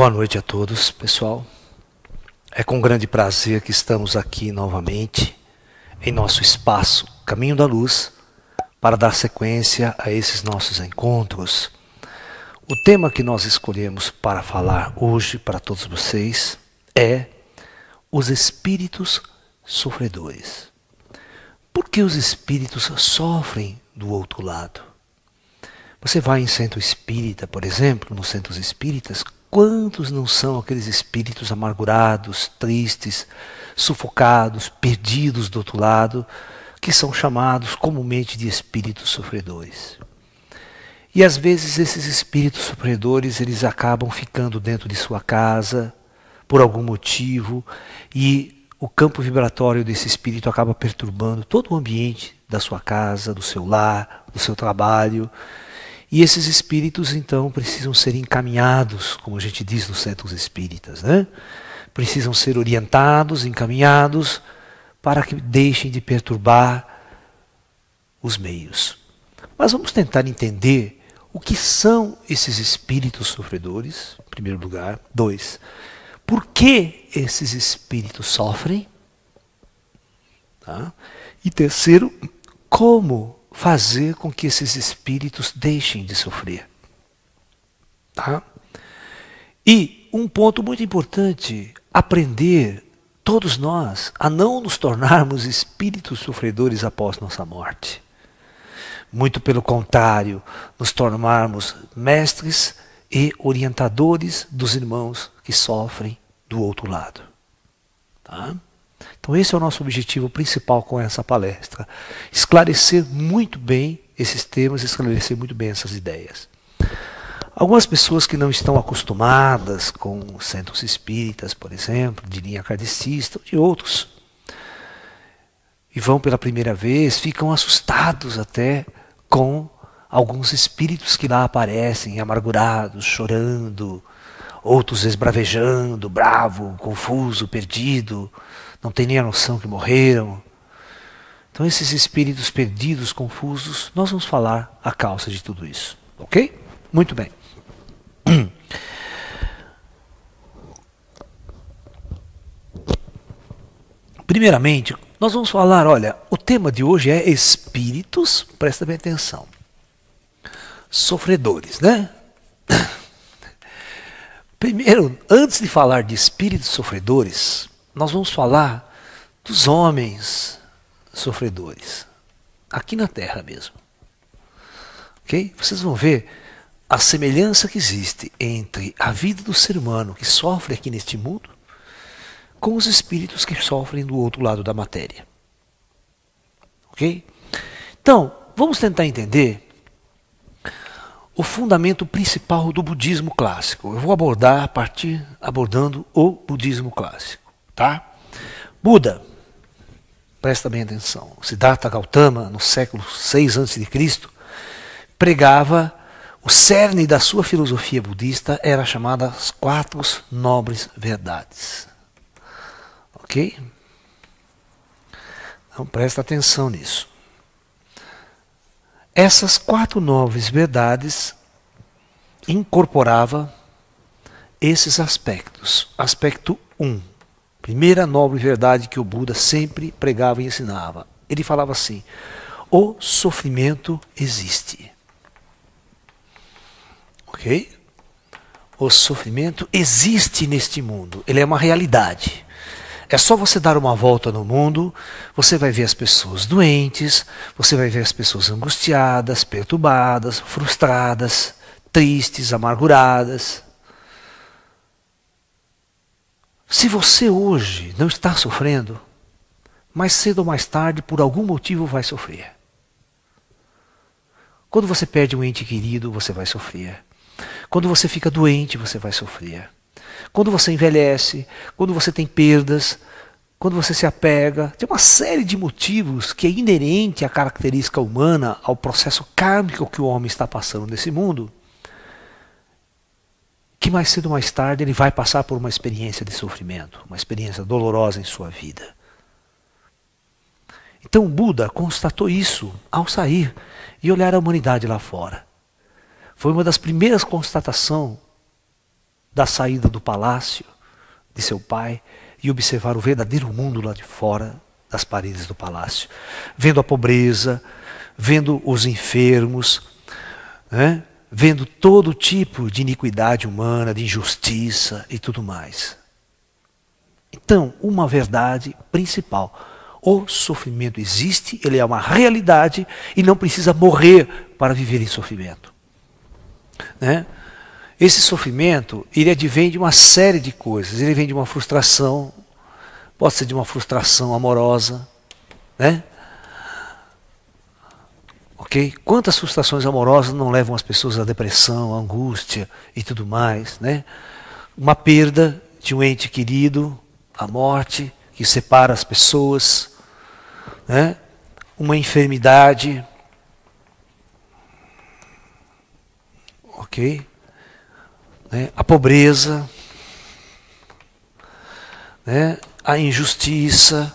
Boa noite a todos, pessoal. É com grande prazer que estamos aqui novamente em nosso espaço Caminho da Luz para dar sequência a esses nossos encontros. O tema que nós escolhemos para falar hoje para todos vocês é os espíritos sofredores. Por que os espíritos sofrem do outro lado? Você vai em centro espírita, por exemplo, nos centros espíritas, Quantos não são aqueles espíritos amargurados, tristes, sufocados, perdidos do outro lado, que são chamados comumente de espíritos sofredores? E às vezes esses espíritos sofredores, eles acabam ficando dentro de sua casa por algum motivo e o campo vibratório desse espírito acaba perturbando todo o ambiente da sua casa, do seu lar, do seu trabalho e esses espíritos, então, precisam ser encaminhados, como a gente diz nos séculos espíritas, né? precisam ser orientados, encaminhados, para que deixem de perturbar os meios. Mas vamos tentar entender o que são esses espíritos sofredores, em primeiro lugar. Dois, por que esses espíritos sofrem? Tá? E terceiro, como fazer com que esses espíritos deixem de sofrer. Tá? E um ponto muito importante, aprender todos nós a não nos tornarmos espíritos sofredores após nossa morte. Muito pelo contrário, nos tornarmos mestres e orientadores dos irmãos que sofrem do outro lado. Tá? Então, esse é o nosso objetivo principal com essa palestra: esclarecer muito bem esses temas, esclarecer muito bem essas ideias. Algumas pessoas que não estão acostumadas com centros espíritas, por exemplo, de linha kardecista ou de outros, e vão pela primeira vez, ficam assustados até com alguns espíritos que lá aparecem, amargurados, chorando, outros esbravejando, bravo, confuso, perdido não têm nem a noção que morreram. Então, esses espíritos perdidos, confusos, nós vamos falar a causa de tudo isso. Ok? Muito bem. Primeiramente, nós vamos falar, olha, o tema de hoje é espíritos, presta bem atenção, sofredores, né? Primeiro, antes de falar de espíritos sofredores, nós vamos falar dos homens sofredores, aqui na Terra mesmo. Ok? Vocês vão ver a semelhança que existe entre a vida do ser humano que sofre aqui neste mundo com os espíritos que sofrem do outro lado da matéria. Ok? Então, vamos tentar entender o fundamento principal do budismo clássico. Eu vou abordar a partir abordando o budismo clássico. Tá? Buda, presta bem atenção, Siddhartha Gautama, no século 6 a.C., pregava o cerne da sua filosofia budista era chamada as quatro nobres verdades. Ok? Então presta atenção nisso. Essas quatro nobres verdades incorporava esses aspectos. Aspecto 1, um, Primeira nobre verdade que o Buda sempre pregava e ensinava. Ele falava assim: o sofrimento existe. Ok? O sofrimento existe neste mundo, ele é uma realidade. É só você dar uma volta no mundo, você vai ver as pessoas doentes, você vai ver as pessoas angustiadas, perturbadas, frustradas, tristes, amarguradas. Se você hoje não está sofrendo, mais cedo ou mais tarde, por algum motivo, vai sofrer. Quando você perde um ente querido, você vai sofrer. Quando você fica doente, você vai sofrer. Quando você envelhece, quando você tem perdas, quando você se apega, tem uma série de motivos que é inerente à característica humana, ao processo kármico que o homem está passando nesse mundo, que mais cedo ou mais tarde ele vai passar por uma experiência de sofrimento, uma experiência dolorosa em sua vida. Então Buda constatou isso ao sair e olhar a humanidade lá fora. Foi uma das primeiras constatações da saída do palácio de seu pai e observar o verdadeiro mundo lá de fora das paredes do palácio, vendo a pobreza, vendo os enfermos, né? vendo todo tipo de iniquidade humana, de injustiça e tudo mais. Então, uma verdade principal. O sofrimento existe, ele é uma realidade e não precisa morrer para viver em sofrimento. Né? Esse sofrimento, ele advém de uma série de coisas. Ele vem de uma frustração, pode ser de uma frustração amorosa, né? Ok? Quantas frustrações amorosas não levam as pessoas à depressão, à angústia e tudo mais, né? Uma perda de um ente querido, a morte que separa as pessoas, né? Uma enfermidade, ok? Né? A pobreza, né? a injustiça,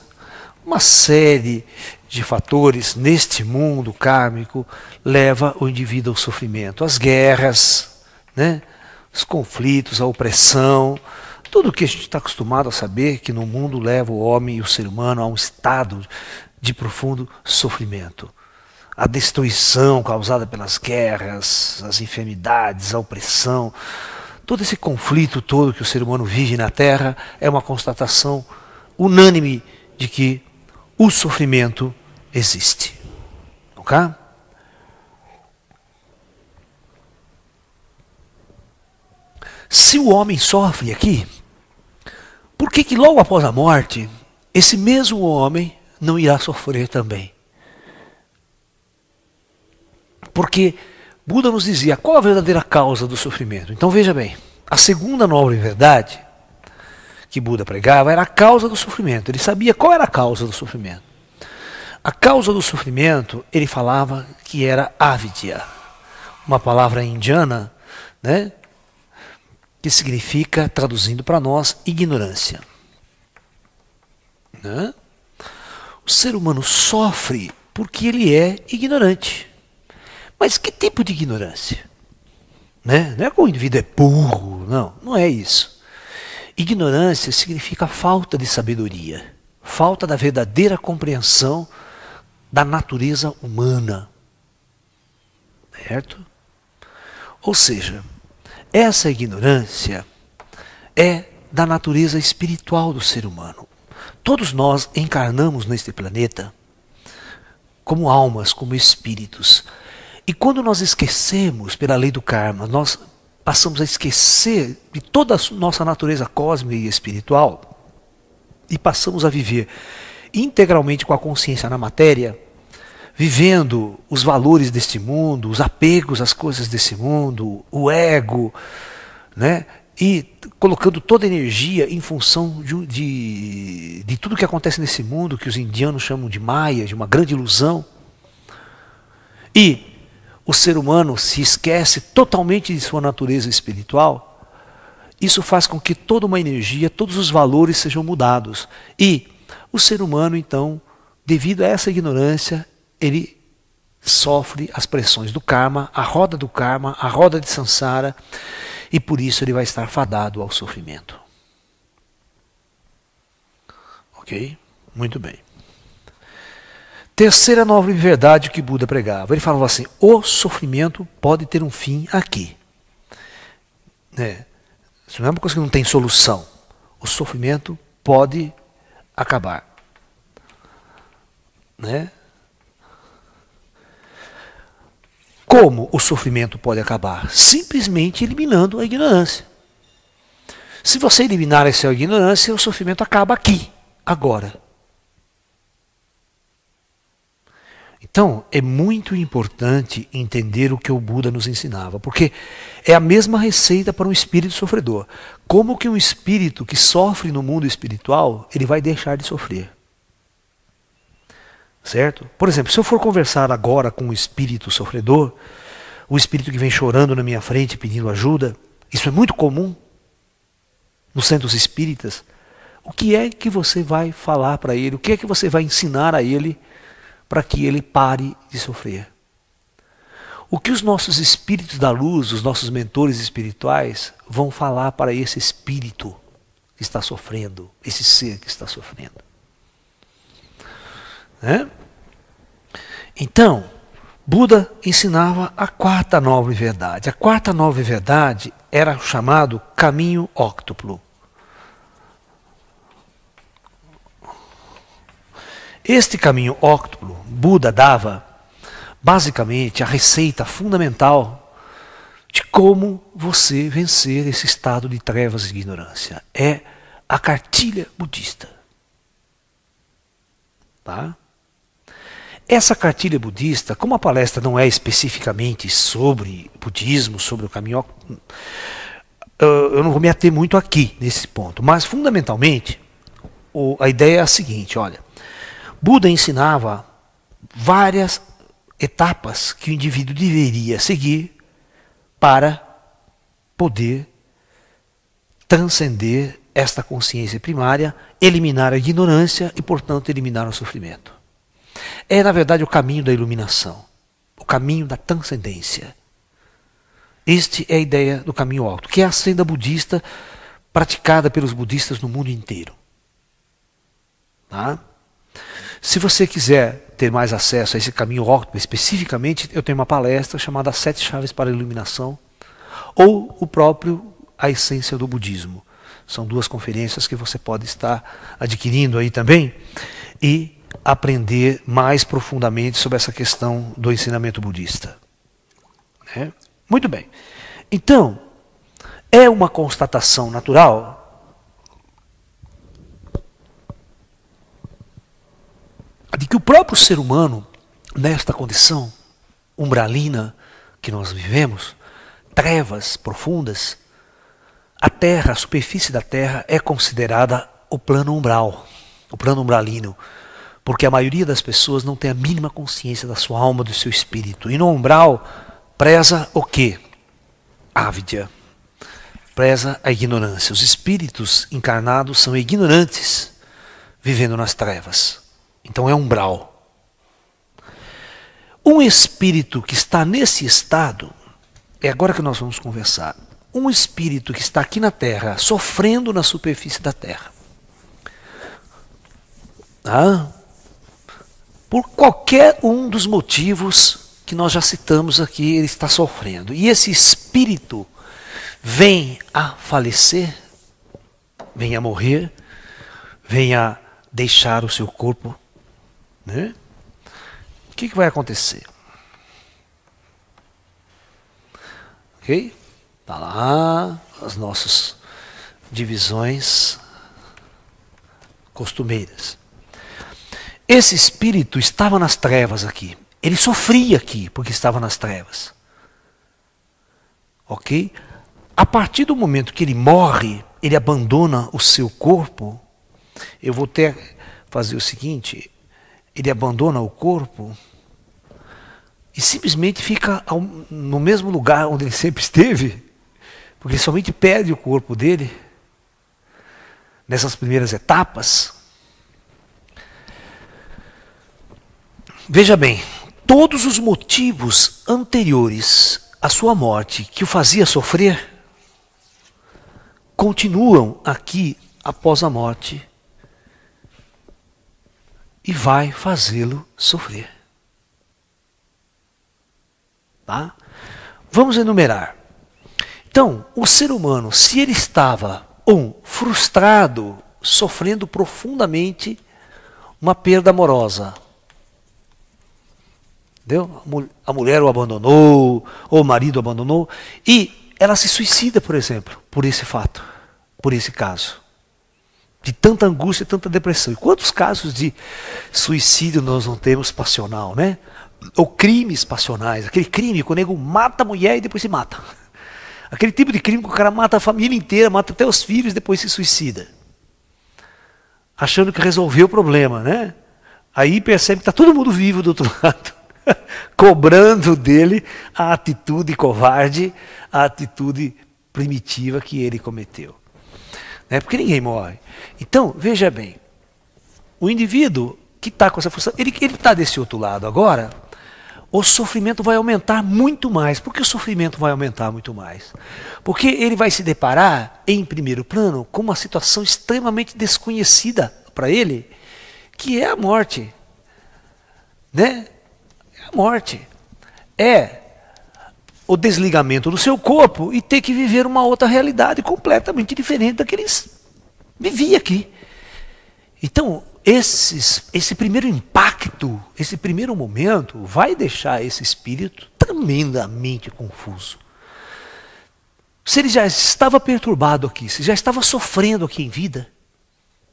uma série de fatores neste mundo kármico leva o indivíduo ao sofrimento. As guerras, né? os conflitos, a opressão, tudo o que a gente está acostumado a saber que no mundo leva o homem e o ser humano a um estado de profundo sofrimento. A destruição causada pelas guerras, as enfermidades, a opressão, todo esse conflito todo que o ser humano vive na Terra é uma constatação unânime de que o sofrimento existe. Ok? Se o homem sofre aqui, por que, que logo após a morte, esse mesmo homem não irá sofrer também? Porque Buda nos dizia qual a verdadeira causa do sofrimento. Então veja bem, a segunda nobre verdade que Buda pregava era a causa do sofrimento. Ele sabia qual era a causa do sofrimento. A causa do sofrimento, ele falava que era avidya, uma palavra indiana, né, que significa, traduzindo para nós, ignorância. Né? O ser humano sofre porque ele é ignorante. Mas que tipo de ignorância? Né? Não é que o indivíduo é burro, não, não é isso. Ignorância significa falta de sabedoria, falta da verdadeira compreensão da natureza humana. Certo? Ou seja, essa ignorância é da natureza espiritual do ser humano. Todos nós encarnamos neste planeta como almas, como espíritos. E quando nós esquecemos pela lei do karma, nós passamos a esquecer de toda a nossa natureza cósmica e espiritual e passamos a viver integralmente com a consciência na matéria, vivendo os valores deste mundo, os apegos às coisas desse mundo, o ego, né? e colocando toda a energia em função de, de, de tudo que acontece nesse mundo, que os indianos chamam de maia, de uma grande ilusão. E o ser humano se esquece totalmente de sua natureza espiritual. Isso faz com que toda uma energia, todos os valores sejam mudados. E o ser humano, então, devido a essa ignorância, ele sofre as pressões do karma, a roda do karma, a roda de sansara e por isso ele vai estar fadado ao sofrimento. Ok? Muito bem. Terceira nova verdade que Buda pregava. Ele falava assim: o sofrimento pode ter um fim aqui. Né? Isso não é uma coisa que não tem solução. O sofrimento pode acabar. Né? Como o sofrimento pode acabar? Simplesmente eliminando a ignorância. Se você eliminar essa ignorância, o sofrimento acaba aqui, agora. Então, é muito importante entender o que o Buda nos ensinava, porque é a mesma receita para um espírito sofredor. Como que um espírito que sofre no mundo espiritual, ele vai deixar de sofrer? Certo? Por exemplo, se eu for conversar agora com o um espírito sofredor, o espírito que vem chorando na minha frente pedindo ajuda, isso é muito comum nos centros espíritas. O que é que você vai falar para ele? O que é que você vai ensinar a ele para que ele pare de sofrer? O que os nossos espíritos da luz, os nossos mentores espirituais, vão falar para esse espírito que está sofrendo, esse ser que está sofrendo? Né? Então, Buda ensinava a quarta nova verdade. A quarta nova verdade era o chamado caminho óctuplo. Este caminho óctuplo, Buda dava basicamente a receita fundamental de como você vencer esse estado de trevas e ignorância. É a cartilha budista. Tá? Essa cartilha budista, como a palestra não é especificamente sobre budismo, sobre o caminho, eu não vou me ater muito aqui nesse ponto, mas fundamentalmente a ideia é a seguinte: olha, Buda ensinava várias etapas que o indivíduo deveria seguir para poder transcender esta consciência primária, eliminar a ignorância e, portanto, eliminar o sofrimento é, na verdade, o caminho da iluminação, o caminho da transcendência. Este é a ideia do caminho alto, que é a senda budista praticada pelos budistas no mundo inteiro. Tá? Se você quiser ter mais acesso a esse caminho alto especificamente, eu tenho uma palestra chamada Sete Chaves para a Iluminação ou o próprio A Essência do Budismo. São duas conferências que você pode estar adquirindo aí também. E aprender mais profundamente sobre essa questão do ensinamento budista. Né? Muito bem. Então, é uma constatação natural de que o próprio ser humano, nesta condição umbralina que nós vivemos, trevas profundas, a terra, a superfície da terra é considerada o plano umbral, o plano umbralino porque a maioria das pessoas não tem a mínima consciência da sua alma, do seu espírito. E no umbral, preza o quê? Ávidia. Preza a ignorância. Os espíritos encarnados são ignorantes, vivendo nas trevas. Então é umbral. Um espírito que está nesse estado, é agora que nós vamos conversar. Um espírito que está aqui na Terra, sofrendo na superfície da Terra. Ah, por qualquer um dos motivos que nós já citamos aqui, ele está sofrendo. E esse espírito vem a falecer, vem a morrer, vem a deixar o seu corpo. Né? O que, que vai acontecer? Ok? Está lá as nossas divisões costumeiras. Esse espírito estava nas trevas aqui. Ele sofria aqui porque estava nas trevas. Ok? A partir do momento que ele morre, ele abandona o seu corpo. Eu vou até fazer o seguinte: ele abandona o corpo e simplesmente fica ao, no mesmo lugar onde ele sempre esteve, porque ele somente perde o corpo dele nessas primeiras etapas. Veja bem, todos os motivos anteriores à sua morte que o fazia sofrer continuam aqui após a morte e vai fazê-lo sofrer. Tá? Vamos enumerar. Então, o ser humano, se ele estava um frustrado, sofrendo profundamente uma perda amorosa, Entendeu? A mulher o abandonou, ou o marido o abandonou, e ela se suicida, por exemplo, por esse fato, por esse caso. De tanta angústia e tanta depressão. E quantos casos de suicídio nós não temos passional, né? Ou crimes passionais. Aquele crime que o nego mata a mulher e depois se mata. Aquele tipo de crime que o cara mata a família inteira, mata até os filhos e depois se suicida. Achando que resolveu o problema, né? Aí percebe que está todo mundo vivo do outro lado. cobrando dele a atitude covarde, a atitude primitiva que ele cometeu. Né? Porque ninguém morre. Então, veja bem, o indivíduo que está com essa função, ele está desse outro lado agora, o sofrimento vai aumentar muito mais. Por que o sofrimento vai aumentar muito mais? Porque ele vai se deparar, em primeiro plano, com uma situação extremamente desconhecida para ele, que é a morte. Né? a morte. É o desligamento do seu corpo e ter que viver uma outra realidade completamente diferente da que eles viviam aqui. Então, esses, esse primeiro impacto, esse primeiro momento, vai deixar esse espírito tremendamente confuso. Se ele já estava perturbado aqui, se já estava sofrendo aqui em vida,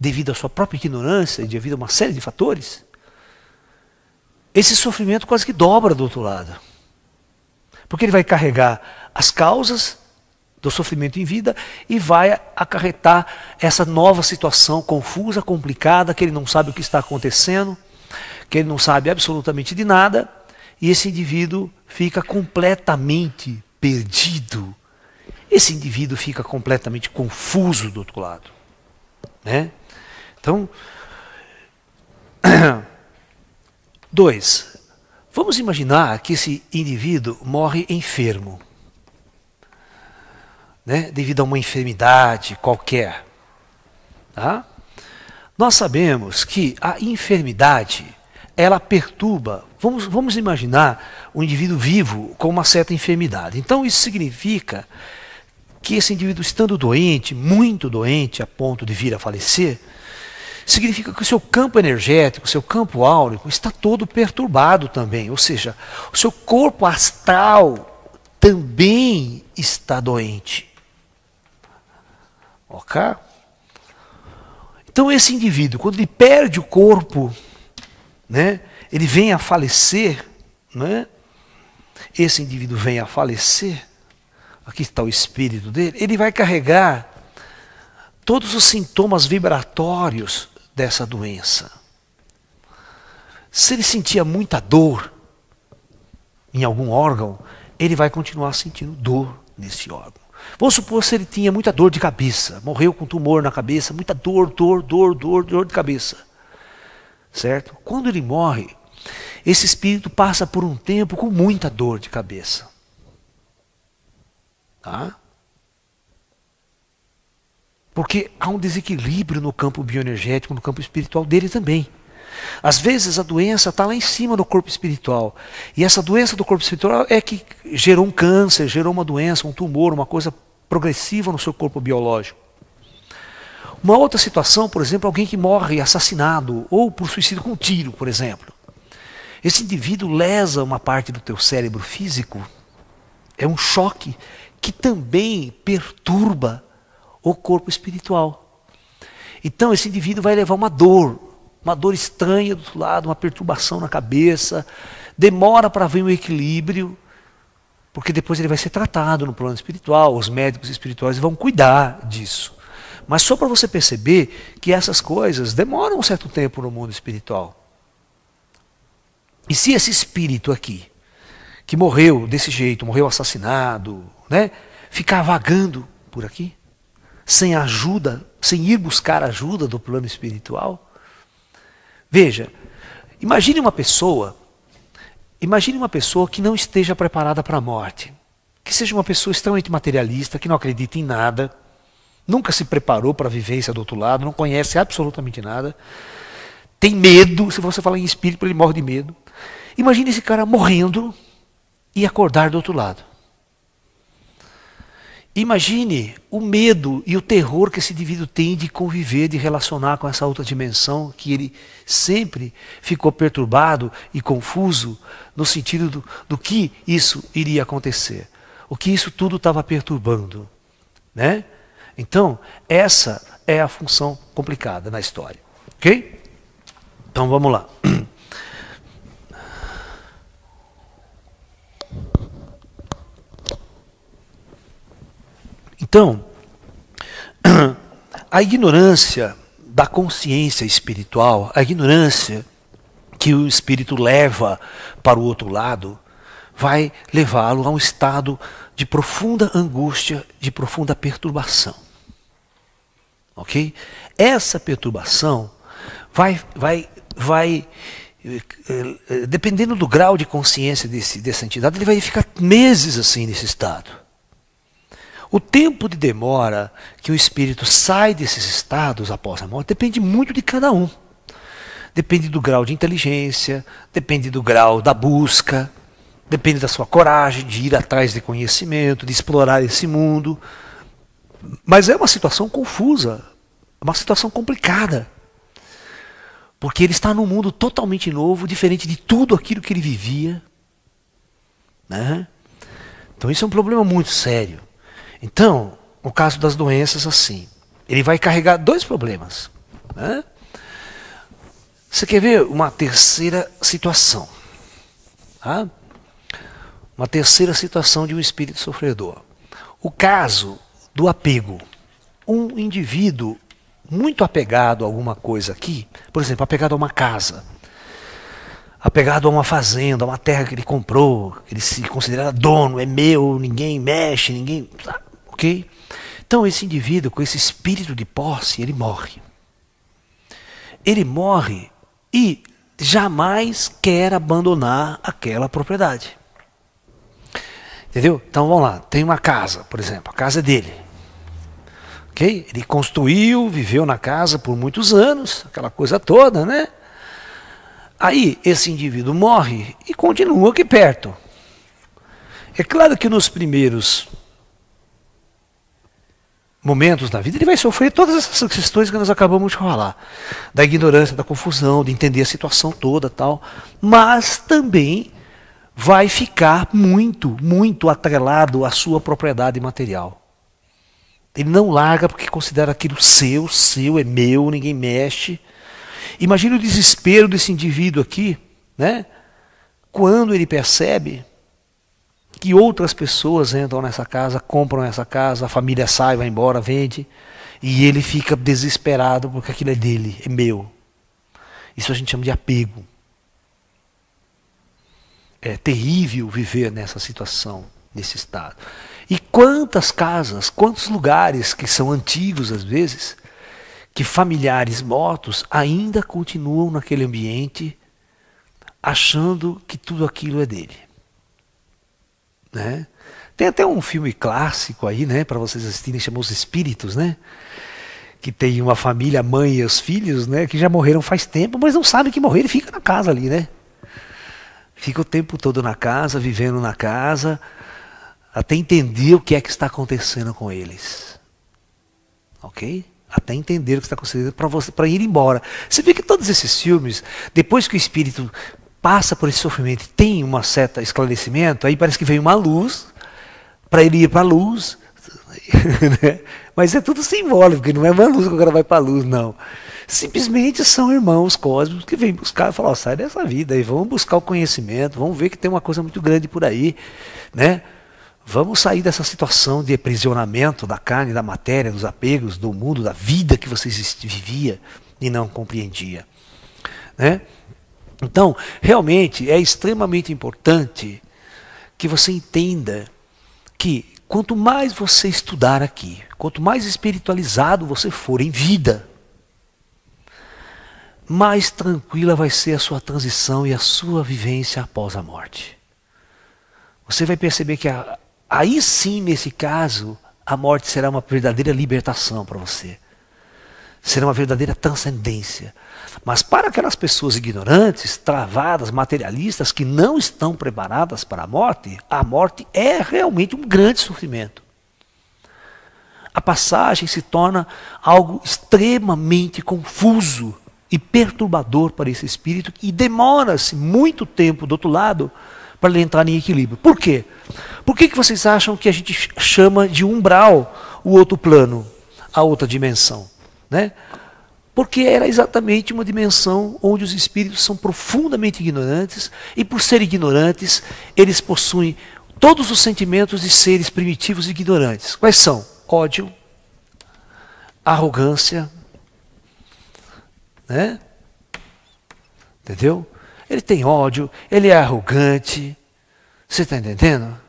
devido à sua própria ignorância, e devido a uma série de fatores, esse sofrimento quase que dobra do outro lado. Porque ele vai carregar as causas do sofrimento em vida e vai acarretar essa nova situação confusa, complicada, que ele não sabe o que está acontecendo, que ele não sabe absolutamente de nada, e esse indivíduo fica completamente perdido. Esse indivíduo fica completamente confuso do outro lado, né? Então, Dois, vamos imaginar que esse indivíduo morre enfermo, né? devido a uma enfermidade qualquer. Tá? Nós sabemos que a enfermidade ela perturba. Vamos, vamos imaginar um indivíduo vivo com uma certa enfermidade. Então isso significa que esse indivíduo estando doente, muito doente, a ponto de vir a falecer, significa que o seu campo energético, o seu campo áurico está todo perturbado também, ou seja, o seu corpo astral também está doente. OK? Então esse indivíduo, quando ele perde o corpo, né, ele vem a falecer, né? Esse indivíduo vem a falecer. Aqui está o espírito dele. Ele vai carregar todos os sintomas vibratórios dessa doença. Se ele sentia muita dor em algum órgão, ele vai continuar sentindo dor nesse órgão. Vamos supor se ele tinha muita dor de cabeça, morreu com tumor na cabeça, muita dor, dor, dor, dor, dor de cabeça. Certo? Quando ele morre, esse espírito passa por um tempo com muita dor de cabeça. Tá? Porque há um desequilíbrio no campo bioenergético, no campo espiritual dele também. Às vezes a doença está lá em cima no corpo espiritual. E essa doença do corpo espiritual é que gerou um câncer, gerou uma doença, um tumor, uma coisa progressiva no seu corpo biológico. Uma outra situação, por exemplo, alguém que morre assassinado ou por suicídio com um tiro, por exemplo. Esse indivíduo lesa uma parte do teu cérebro físico. É um choque que também perturba o corpo espiritual. Então esse indivíduo vai levar uma dor, uma dor estranha do outro lado, uma perturbação na cabeça, demora para vir um equilíbrio, porque depois ele vai ser tratado no plano espiritual, os médicos espirituais vão cuidar disso. Mas só para você perceber que essas coisas demoram um certo tempo no mundo espiritual. E se esse espírito aqui, que morreu desse jeito, morreu assassinado, né, ficar vagando por aqui, sem ajuda, sem ir buscar ajuda do plano espiritual? Veja, imagine uma pessoa, imagine uma pessoa que não esteja preparada para a morte, que seja uma pessoa extremamente materialista, que não acredita em nada, nunca se preparou para a vivência do outro lado, não conhece absolutamente nada, tem medo, se você falar em espírito, ele morre de medo. Imagine esse cara morrendo e acordar do outro lado. Imagine o medo e o terror que esse indivíduo tem de conviver, de relacionar com essa outra dimensão que ele sempre ficou perturbado e confuso no sentido do, do que isso iria acontecer, o que isso tudo estava perturbando, né? Então essa é a função complicada na história, ok? Então vamos lá. Então, a ignorância da consciência espiritual, a ignorância que o espírito leva para o outro lado, vai levá-lo a um estado de profunda angústia, de profunda perturbação. Ok? Essa perturbação vai, vai, vai eh, eh, dependendo do grau de consciência desse, dessa entidade, ele vai ficar meses assim nesse estado. O tempo de demora que o espírito sai desses estados após a morte depende muito de cada um. Depende do grau de inteligência, depende do grau da busca, depende da sua coragem de ir atrás de conhecimento, de explorar esse mundo. Mas é uma situação confusa, é uma situação complicada. Porque ele está num mundo totalmente novo, diferente de tudo aquilo que ele vivia. Né? Então isso é um problema muito sério. Então, no caso das doenças, assim, ele vai carregar dois problemas. Né? Você quer ver uma terceira situação? Tá? Uma terceira situação de um espírito sofredor. O caso do apego. Um indivíduo muito apegado a alguma coisa aqui, por exemplo, apegado a uma casa, apegado a uma fazenda, a uma terra que ele comprou, que ele se considera dono, é meu, ninguém mexe, ninguém. Ok? Então, esse indivíduo com esse espírito de posse, ele morre. Ele morre e jamais quer abandonar aquela propriedade. Entendeu? Então vamos lá, tem uma casa, por exemplo, a casa é dele. Ok? Ele construiu, viveu na casa por muitos anos, aquela coisa toda, né? Aí esse indivíduo morre e continua aqui perto. É claro que nos primeiros momentos da vida, ele vai sofrer todas essas questões que nós acabamos de falar. Da ignorância, da confusão, de entender a situação toda tal. Mas também vai ficar muito, muito atrelado à sua propriedade material. Ele não larga porque considera aquilo seu, seu, é meu, ninguém mexe. Imagina o desespero desse indivíduo aqui, né? Quando ele percebe que outras pessoas entram nessa casa, compram essa casa, a família sai, vai embora, vende, e ele fica desesperado porque aquilo é dele, é meu. Isso a gente chama de apego. É terrível viver nessa situação, nesse estado. E quantas casas, quantos lugares que são antigos às vezes, que familiares mortos ainda continuam naquele ambiente achando que tudo aquilo é dele né? Tem até um filme clássico aí, né, para vocês assistirem, chamou Os Espíritos, né? Que tem uma família, a mãe e os filhos, né, que já morreram faz tempo, mas não sabem que morreram e fica na casa ali, né? Fica o tempo todo na casa, vivendo na casa, até entender o que é que está acontecendo com eles. OK? até entender o que está acontecendo para ir embora. Você vê que todos esses filmes, depois que o espírito passa por esse sofrimento, tem uma certa esclarecimento, aí parece que veio uma luz para ele ir para a luz, né? mas é tudo simbólico, porque não é uma luz que o cara vai para a luz, não. Simplesmente são irmãos cósmicos que vêm buscar e falar, oh, sai dessa vida e vamos buscar o conhecimento, vamos ver que tem uma coisa muito grande por aí, né? Vamos sair dessa situação de aprisionamento da carne, da matéria, dos apegos, do mundo, da vida que você vivia e não compreendia, né? Então, realmente é extremamente importante que você entenda que quanto mais você estudar aqui, quanto mais espiritualizado você for em vida, mais tranquila vai ser a sua transição e a sua vivência após a morte. Você vai perceber que a, aí sim, nesse caso, a morte será uma verdadeira libertação para você. Será uma verdadeira transcendência. Mas para aquelas pessoas ignorantes, travadas, materialistas, que não estão preparadas para a morte, a morte é realmente um grande sofrimento. A passagem se torna algo extremamente confuso e perturbador para esse espírito e demora-se muito tempo do outro lado para ele entrar em equilíbrio. Por quê? Por que, que vocês acham que a gente chama de umbral o outro plano, a outra dimensão? Né? Porque era exatamente uma dimensão onde os espíritos são profundamente ignorantes, e por serem ignorantes, eles possuem todos os sentimentos de seres primitivos e ignorantes. Quais são? Ódio, arrogância, né? Entendeu? Ele tem ódio, ele é arrogante. Você está entendendo?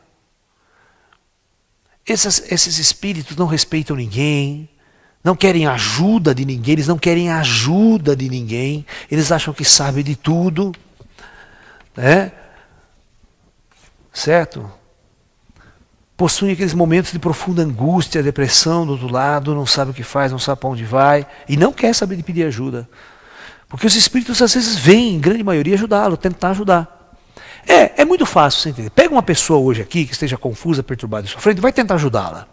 esses espíritos não respeitam ninguém não querem ajuda de ninguém, eles não querem ajuda de ninguém, eles acham que sabem de tudo, né? Certo? Possuem aqueles momentos de profunda angústia, depressão do outro lado, não sabe o que faz, não sabe para onde vai, e não quer saber de pedir ajuda. Porque os espíritos às vezes vêm, em grande maioria, ajudá-lo, tentar ajudar. É, é muito fácil você entender. Pega uma pessoa hoje aqui que esteja confusa, perturbada e sofrendo, vai tentar ajudá-la.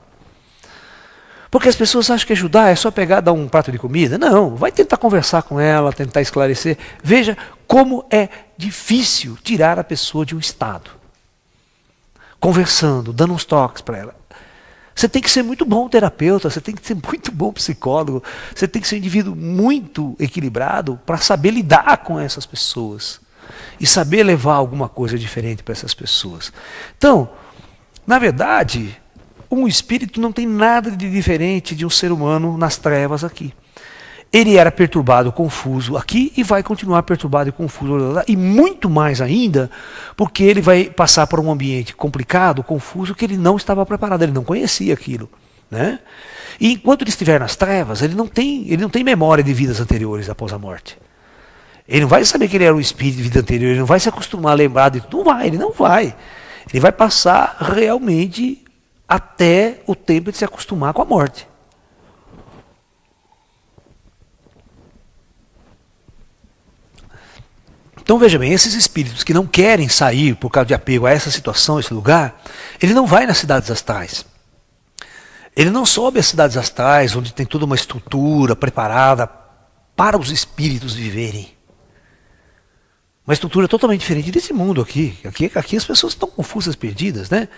Porque as pessoas acham que ajudar é só pegar, dar um prato de comida. Não, vai tentar conversar com ela, tentar esclarecer. Veja como é difícil tirar a pessoa de um estado. Conversando, dando uns toques para ela. Você tem que ser muito bom terapeuta, você tem que ser muito bom psicólogo, você tem que ser um indivíduo muito equilibrado para saber lidar com essas pessoas e saber levar alguma coisa diferente para essas pessoas. Então, na verdade, um espírito não tem nada de diferente de um ser humano nas trevas aqui. Ele era perturbado, confuso aqui e vai continuar perturbado e confuso lá, e muito mais ainda, porque ele vai passar por um ambiente complicado, confuso que ele não estava preparado, ele não conhecia aquilo, né? E enquanto ele estiver nas trevas, ele não tem, ele não tem memória de vidas anteriores após a morte. Ele não vai saber que ele era um espírito de vida anterior, ele não vai se acostumar a lembrar de tudo, não vai, ele não vai. Ele vai passar realmente até o tempo de se acostumar com a morte. Então veja bem, esses espíritos que não querem sair por causa de apego a essa situação, a esse lugar, ele não vai nas cidades astrais. Ele não sobe às cidades astrais, onde tem toda uma estrutura preparada para os espíritos viverem. Uma estrutura totalmente diferente desse mundo aqui. Aqui, aqui as pessoas estão confusas, perdidas, né?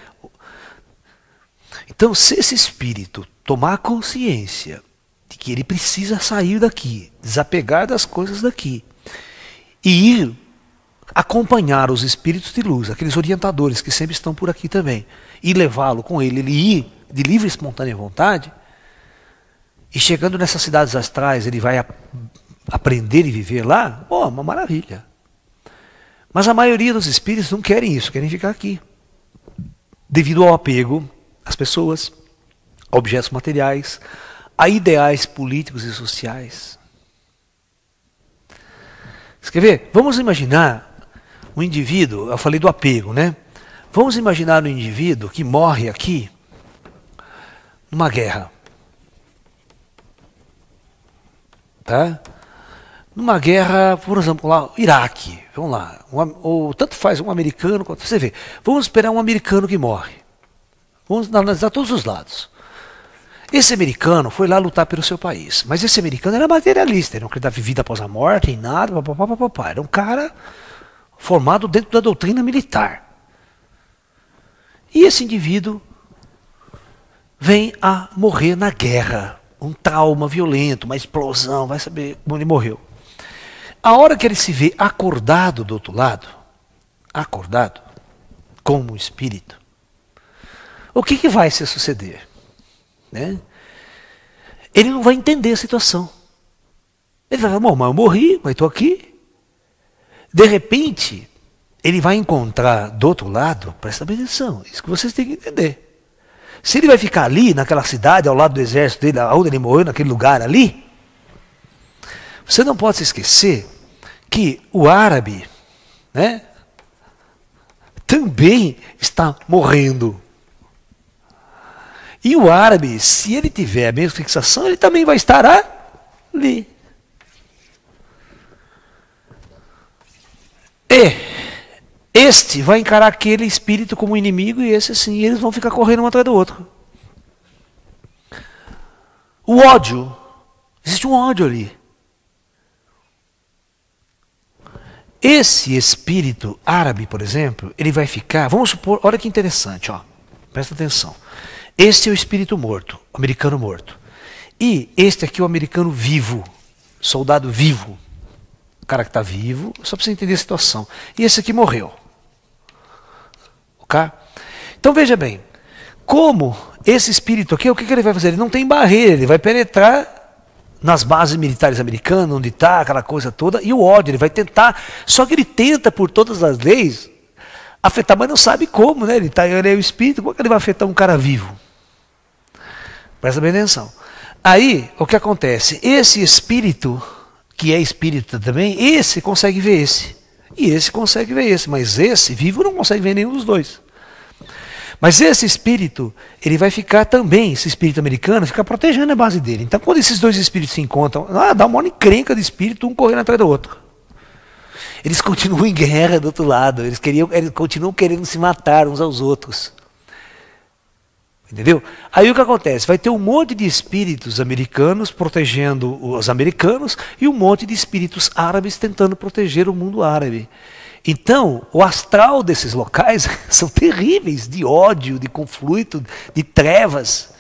Então, se esse espírito tomar consciência de que ele precisa sair daqui, desapegar das coisas daqui e ir acompanhar os espíritos de luz, aqueles orientadores que sempre estão por aqui também, e levá-lo com ele, ele ir de livre e espontânea vontade, e chegando nessas cidades astrais, ele vai aprender e viver lá, oh, uma maravilha. Mas a maioria dos espíritos não querem isso, querem ficar aqui. Devido ao apego as pessoas, a objetos materiais, a ideais políticos e sociais. Escrever? Vamos imaginar um indivíduo, eu falei do apego, né? Vamos imaginar um indivíduo que morre aqui numa guerra. Tá? Numa guerra, por exemplo, lá, Iraque. Vamos lá. Um, ou tanto faz um americano quanto. Você vê. Vamos esperar um americano que morre. Vamos analisar todos os lados. Esse americano foi lá lutar pelo seu país, mas esse americano era materialista, ele não acreditava em vida após a morte, em nada, papapá, papapá. Era um cara formado dentro da doutrina militar. E esse indivíduo vem a morrer na guerra. Um trauma violento, uma explosão, vai saber como ele morreu. A hora que ele se vê acordado do outro lado, acordado, como um espírito, o que, que vai se suceder? Né? Ele não vai entender a situação. Ele vai falar, bom, mas eu morri, mas estou aqui. De repente, ele vai encontrar do outro lado, presta atenção, isso que vocês têm que entender. Se ele vai ficar ali, naquela cidade, ao lado do exército dele, onde ele morreu, naquele lugar ali, você não pode se esquecer que o árabe né, também está morrendo. E o árabe, se ele tiver a mesma fixação, ele também vai estar ali. E este vai encarar aquele espírito como inimigo e esse sim, eles vão ficar correndo um atrás do outro. O ódio, existe um ódio ali. Esse espírito árabe, por exemplo, ele vai ficar, vamos supor, olha que interessante, ó, presta atenção. Este é o espírito morto, o americano morto. E este aqui é o americano vivo, soldado vivo. O cara que está vivo, só para você entender a situação. E esse aqui morreu. Ok? Então veja bem, como esse espírito aqui, o que, que ele vai fazer? Ele não tem barreira, ele vai penetrar nas bases militares americanas, onde está aquela coisa toda, e o ódio, ele vai tentar, só que ele tenta por todas as leis afetar, mas não sabe como, né? Ele, tá, ele é o espírito, como é que ele vai afetar um cara vivo? Presta bem atenção. Aí, o que acontece? Esse espírito, que é espírita também, esse consegue ver esse. E esse consegue ver esse, mas esse vivo não consegue ver nenhum dos dois. Mas esse espírito, ele vai ficar também, esse espírito americano, ficar protegendo a base dele. Então, quando esses dois espíritos se encontram, ah, dá uma encrenca de espírito, um correndo atrás do outro. Eles continuam em guerra do outro lado, eles, queriam, eles continuam querendo se matar uns aos outros. Entendeu? Aí o que acontece? Vai ter um monte de espíritos americanos protegendo os americanos e um monte de espíritos árabes tentando proteger o mundo árabe. Então, o astral desses locais são terríveis de ódio, de conflito, de trevas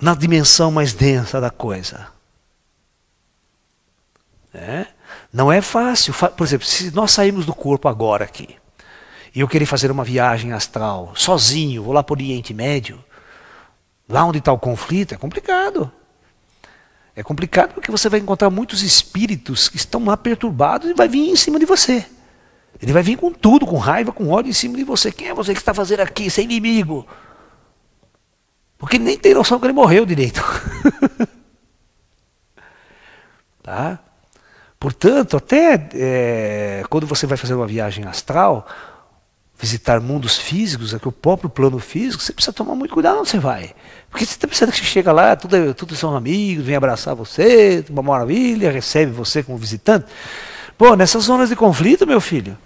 na dimensão mais densa da coisa. É? Não é fácil. Por exemplo, se nós saímos do corpo agora aqui, e eu querer fazer uma viagem astral sozinho, vou lá para o Oriente Médio, lá onde está o conflito, é complicado. É complicado porque você vai encontrar muitos espíritos que estão lá perturbados e vai vir em cima de você. Ele vai vir com tudo, com raiva, com ódio em cima de você. Quem é você que está fazendo aqui? sem inimigo. Porque nem tem noção que ele morreu direito. tá? Portanto, até é, quando você vai fazer uma viagem astral, visitar mundos físicos, aqui é o próprio plano físico, você precisa tomar muito cuidado onde você vai. Porque você está pensando que você chega lá, tudo, é, tudo são amigos, vem abraçar você, uma maravilha, recebe você como visitante. Pô, nessas zonas de conflito, meu filho,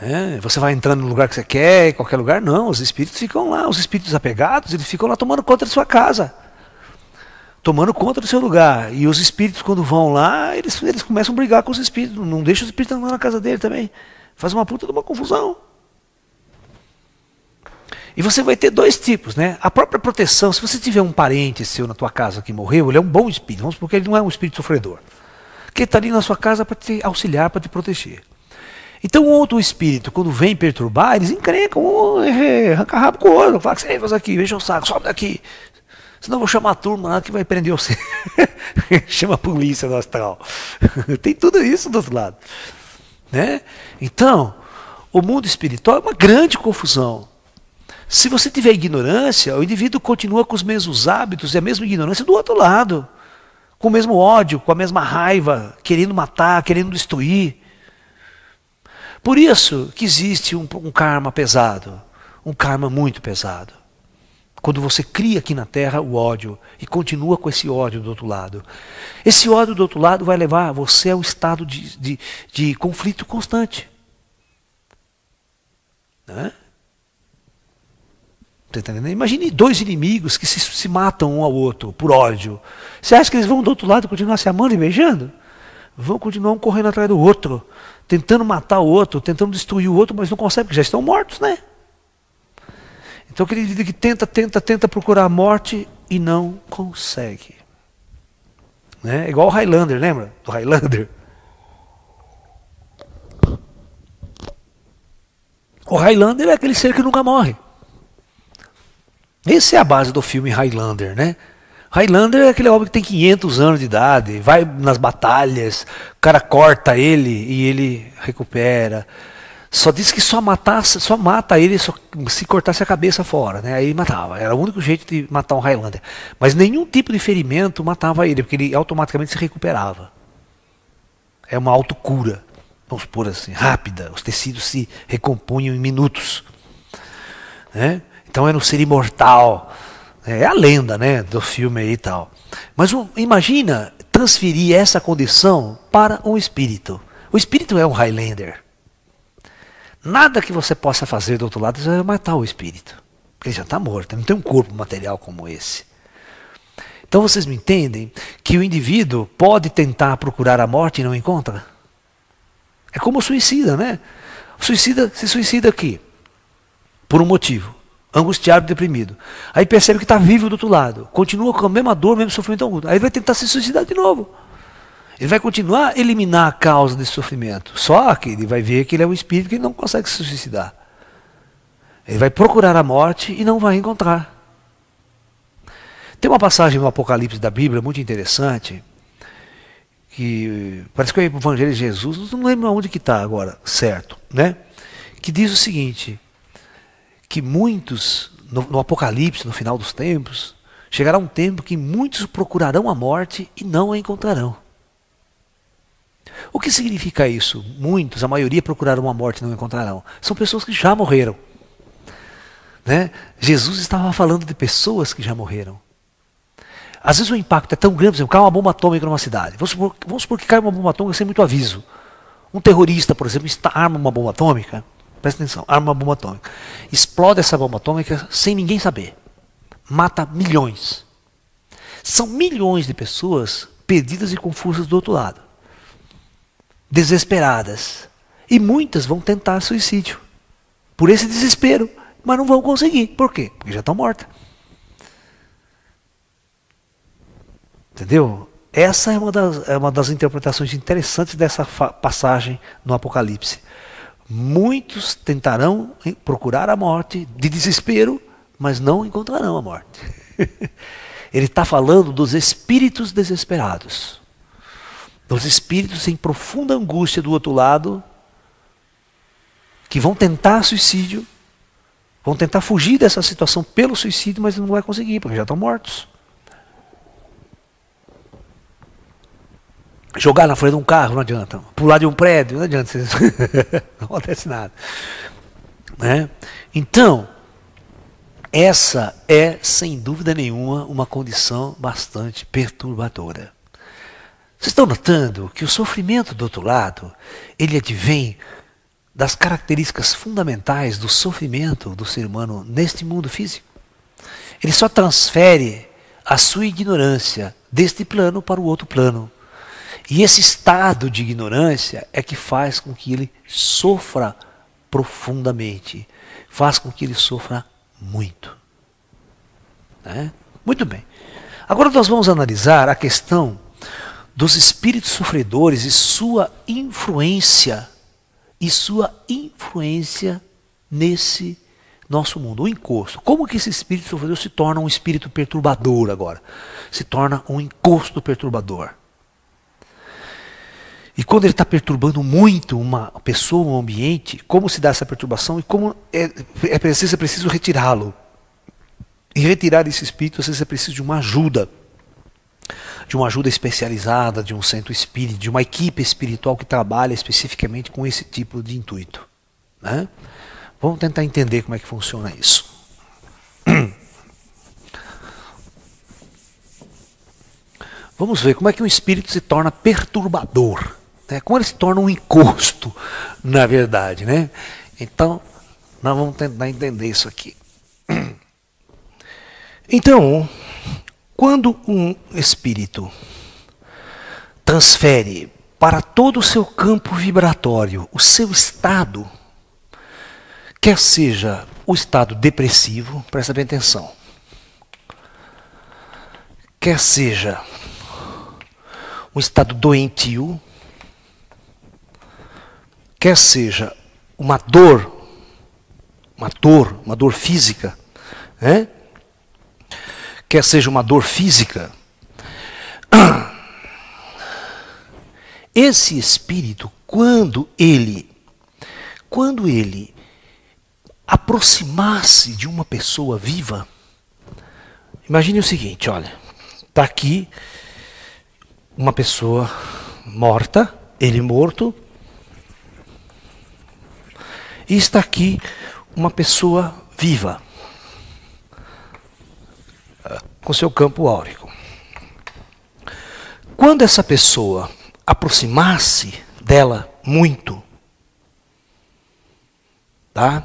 é, você vai entrando no lugar que você quer, em qualquer lugar, não, os espíritos ficam lá, os espíritos apegados, eles ficam lá tomando conta da sua casa. Tomando conta do seu lugar. E os espíritos, quando vão lá, eles, eles começam a brigar com os espíritos. Não deixa os espíritos andar na casa dele também. Faz uma puta de uma confusão. E você vai ter dois tipos, né? A própria proteção, se você tiver um parente seu na tua casa que morreu, ele é um bom espírito, vamos porque ele não é um espírito sofredor. Que está ali na sua casa para te auxiliar, para te proteger. Então o outro espírito, quando vem perturbar, eles encrencam, arranca rabo com o outro, fala que você faz aqui, veja o saco, sobe daqui. Senão eu vou chamar a turma lá que vai prender você. Chama a polícia do astral. Tem tudo isso do outro lado. Né? Então, o mundo espiritual é uma grande confusão. Se você tiver ignorância, o indivíduo continua com os mesmos hábitos e a mesma ignorância do outro lado. Com o mesmo ódio, com a mesma raiva, querendo matar, querendo destruir. Por isso que existe um, um karma pesado, um karma muito pesado. Quando você cria aqui na terra o ódio e continua com esse ódio do outro lado. Esse ódio do outro lado vai levar você a um estado de, de, de conflito constante. Né? Tá Imagine dois inimigos que se, se, matam um ao outro por ódio. Você acha que eles vão do outro lado continuar se amando e beijando? Vão continuar um correndo atrás do outro, tentando matar o outro, tentando destruir o outro, mas não conseguem, porque já estão mortos, né? Então, aquele indivíduo que tenta, tenta, tenta procurar a morte e não consegue. Né? É igual o Highlander, lembra? Do Highlander. O Highlander é aquele ser que nunca morre. Essa é a base do filme Highlander, né? Highlander é aquele homem que tem 500 anos de idade, vai nas batalhas, o cara corta ele e ele recupera. Só disse que só matasse, só mata ele só se cortasse a cabeça fora, né? Aí matava. Era o único jeito de matar um Highlander. Mas nenhum tipo de ferimento matava ele, porque ele automaticamente se recuperava. É uma autocura, vamos por assim, rápida. Os tecidos se recompunham em minutos. Né? Então era um ser imortal. É, é a lenda, né, do filme aí e tal. Mas um, imagina transferir essa condição para um espírito. O espírito é um Highlander. Nada que você possa fazer do outro lado vai matar o espírito. Porque ele já está morto, ele não tem um corpo material como esse. Então vocês me entendem que o indivíduo pode tentar procurar a morte e não encontra? É como o suicida, né? O suicida se suicida aqui, por um motivo, angustiado, deprimido. Aí percebe que está vivo do outro lado, continua com a mesma dor, mesmo sofrimento agudo. Aí vai tentar se suicidar de novo. Ele vai continuar a eliminar a causa desse sofrimento. Só que ele vai ver que ele é um espírito que não consegue se suicidar. Ele vai procurar a morte e não vai encontrar. Tem uma passagem no Apocalipse da Bíblia muito interessante, que parece que é o Evangelho de Jesus, não lembro onde que está agora, certo, né? Que diz o seguinte, que muitos, no, no Apocalipse, no final dos tempos, chegará um tempo que muitos procurarão a morte e não a encontrarão. O que significa isso? Muitos, a maioria procuraram uma morte e não encontrarão. São pessoas que já morreram. Né? Jesus estava falando de pessoas que já morreram. Às vezes o impacto é tão grande, por exemplo, cai uma bomba atômica numa cidade. Vamos supor, vamos supor que cai uma bomba atômica sem muito aviso. Um terrorista, por exemplo, arma uma bomba atômica, presta atenção, arma uma bomba atômica, explode essa bomba atômica sem ninguém saber. Mata milhões. São milhões de pessoas perdidas e confusas do outro lado desesperadas. E muitas vão tentar suicídio por esse desespero, mas não vão conseguir. Por quê? Porque já estão mortas. Entendeu? Essa é uma das, é uma das interpretações interessantes dessa passagem no Apocalipse. Muitos tentarão procurar a morte de desespero, mas não encontrarão a morte. Ele está falando dos espíritos desesperados dos espíritos em profunda angústia do outro lado, que vão tentar suicídio, vão tentar fugir dessa situação pelo suicídio, mas não vai conseguir, porque já estão mortos. Jogar na frente de um carro não adianta. Pular de um prédio não adianta. não acontece nada. Né? Então, essa é, sem dúvida nenhuma, uma condição bastante perturbadora. Vocês estão notando que o sofrimento do outro lado, ele advém das características fundamentais do sofrimento do ser humano neste mundo físico. Ele só transfere a sua ignorância deste plano para o outro plano. E esse estado de ignorância é que faz com que ele sofra profundamente, faz com que ele sofra muito. Né? Muito bem. Agora nós vamos analisar a questão dos espíritos sofredores e sua influência e sua influência nesse nosso mundo, o encosto. Como que esse espírito sofredor se torna um espírito perturbador agora? Se torna um encosto perturbador. E quando ele está perturbando muito uma pessoa, um ambiente, como se dá essa perturbação e como é, é preciso, é preciso retirá-lo. E retirar esse espírito, às vezes é preciso de uma ajuda de uma ajuda especializada, de um centro espírita, de uma equipe espiritual que trabalha especificamente com esse tipo de intuito. Né? Vamos tentar entender como é que funciona isso. Vamos ver como é que um espírito se torna perturbador. Né? Como ele se torna um encosto, na verdade. Né? Então, nós vamos tentar entender isso aqui. Então, quando um espírito transfere para todo o seu campo vibratório o seu estado, quer seja o estado depressivo, presta bem atenção, quer seja um estado doentio, quer seja uma dor, uma dor, uma dor física, né? quer seja uma dor física, esse espírito, quando ele, quando ele aproximar-se de uma pessoa viva, imagine o seguinte, olha, está aqui uma pessoa morta, ele morto, e está aqui uma pessoa viva com seu campo áurico. Quando essa pessoa aproximar-se dela muito, tá?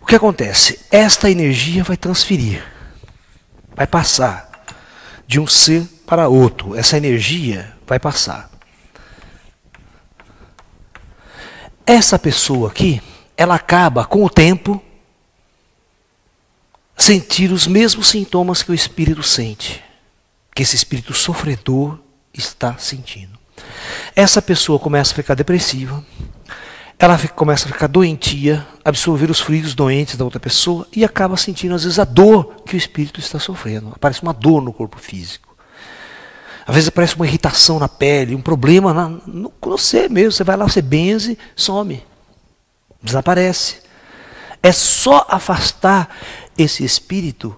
O que acontece? Esta energia vai transferir, vai passar de um ser para outro. Essa energia vai passar. Essa pessoa aqui, ela acaba com o tempo sentir os mesmos sintomas que o espírito sente, que esse espírito sofredor está sentindo. Essa pessoa começa a ficar depressiva, ela fica, começa a ficar doentia, absorver os fluidos doentes da outra pessoa e acaba sentindo às vezes a dor que o espírito está sofrendo. Aparece uma dor no corpo físico. Às vezes aparece uma irritação na pele, um problema na, no, no você mesmo. Você vai lá, você benze, some, desaparece. É só afastar esse espírito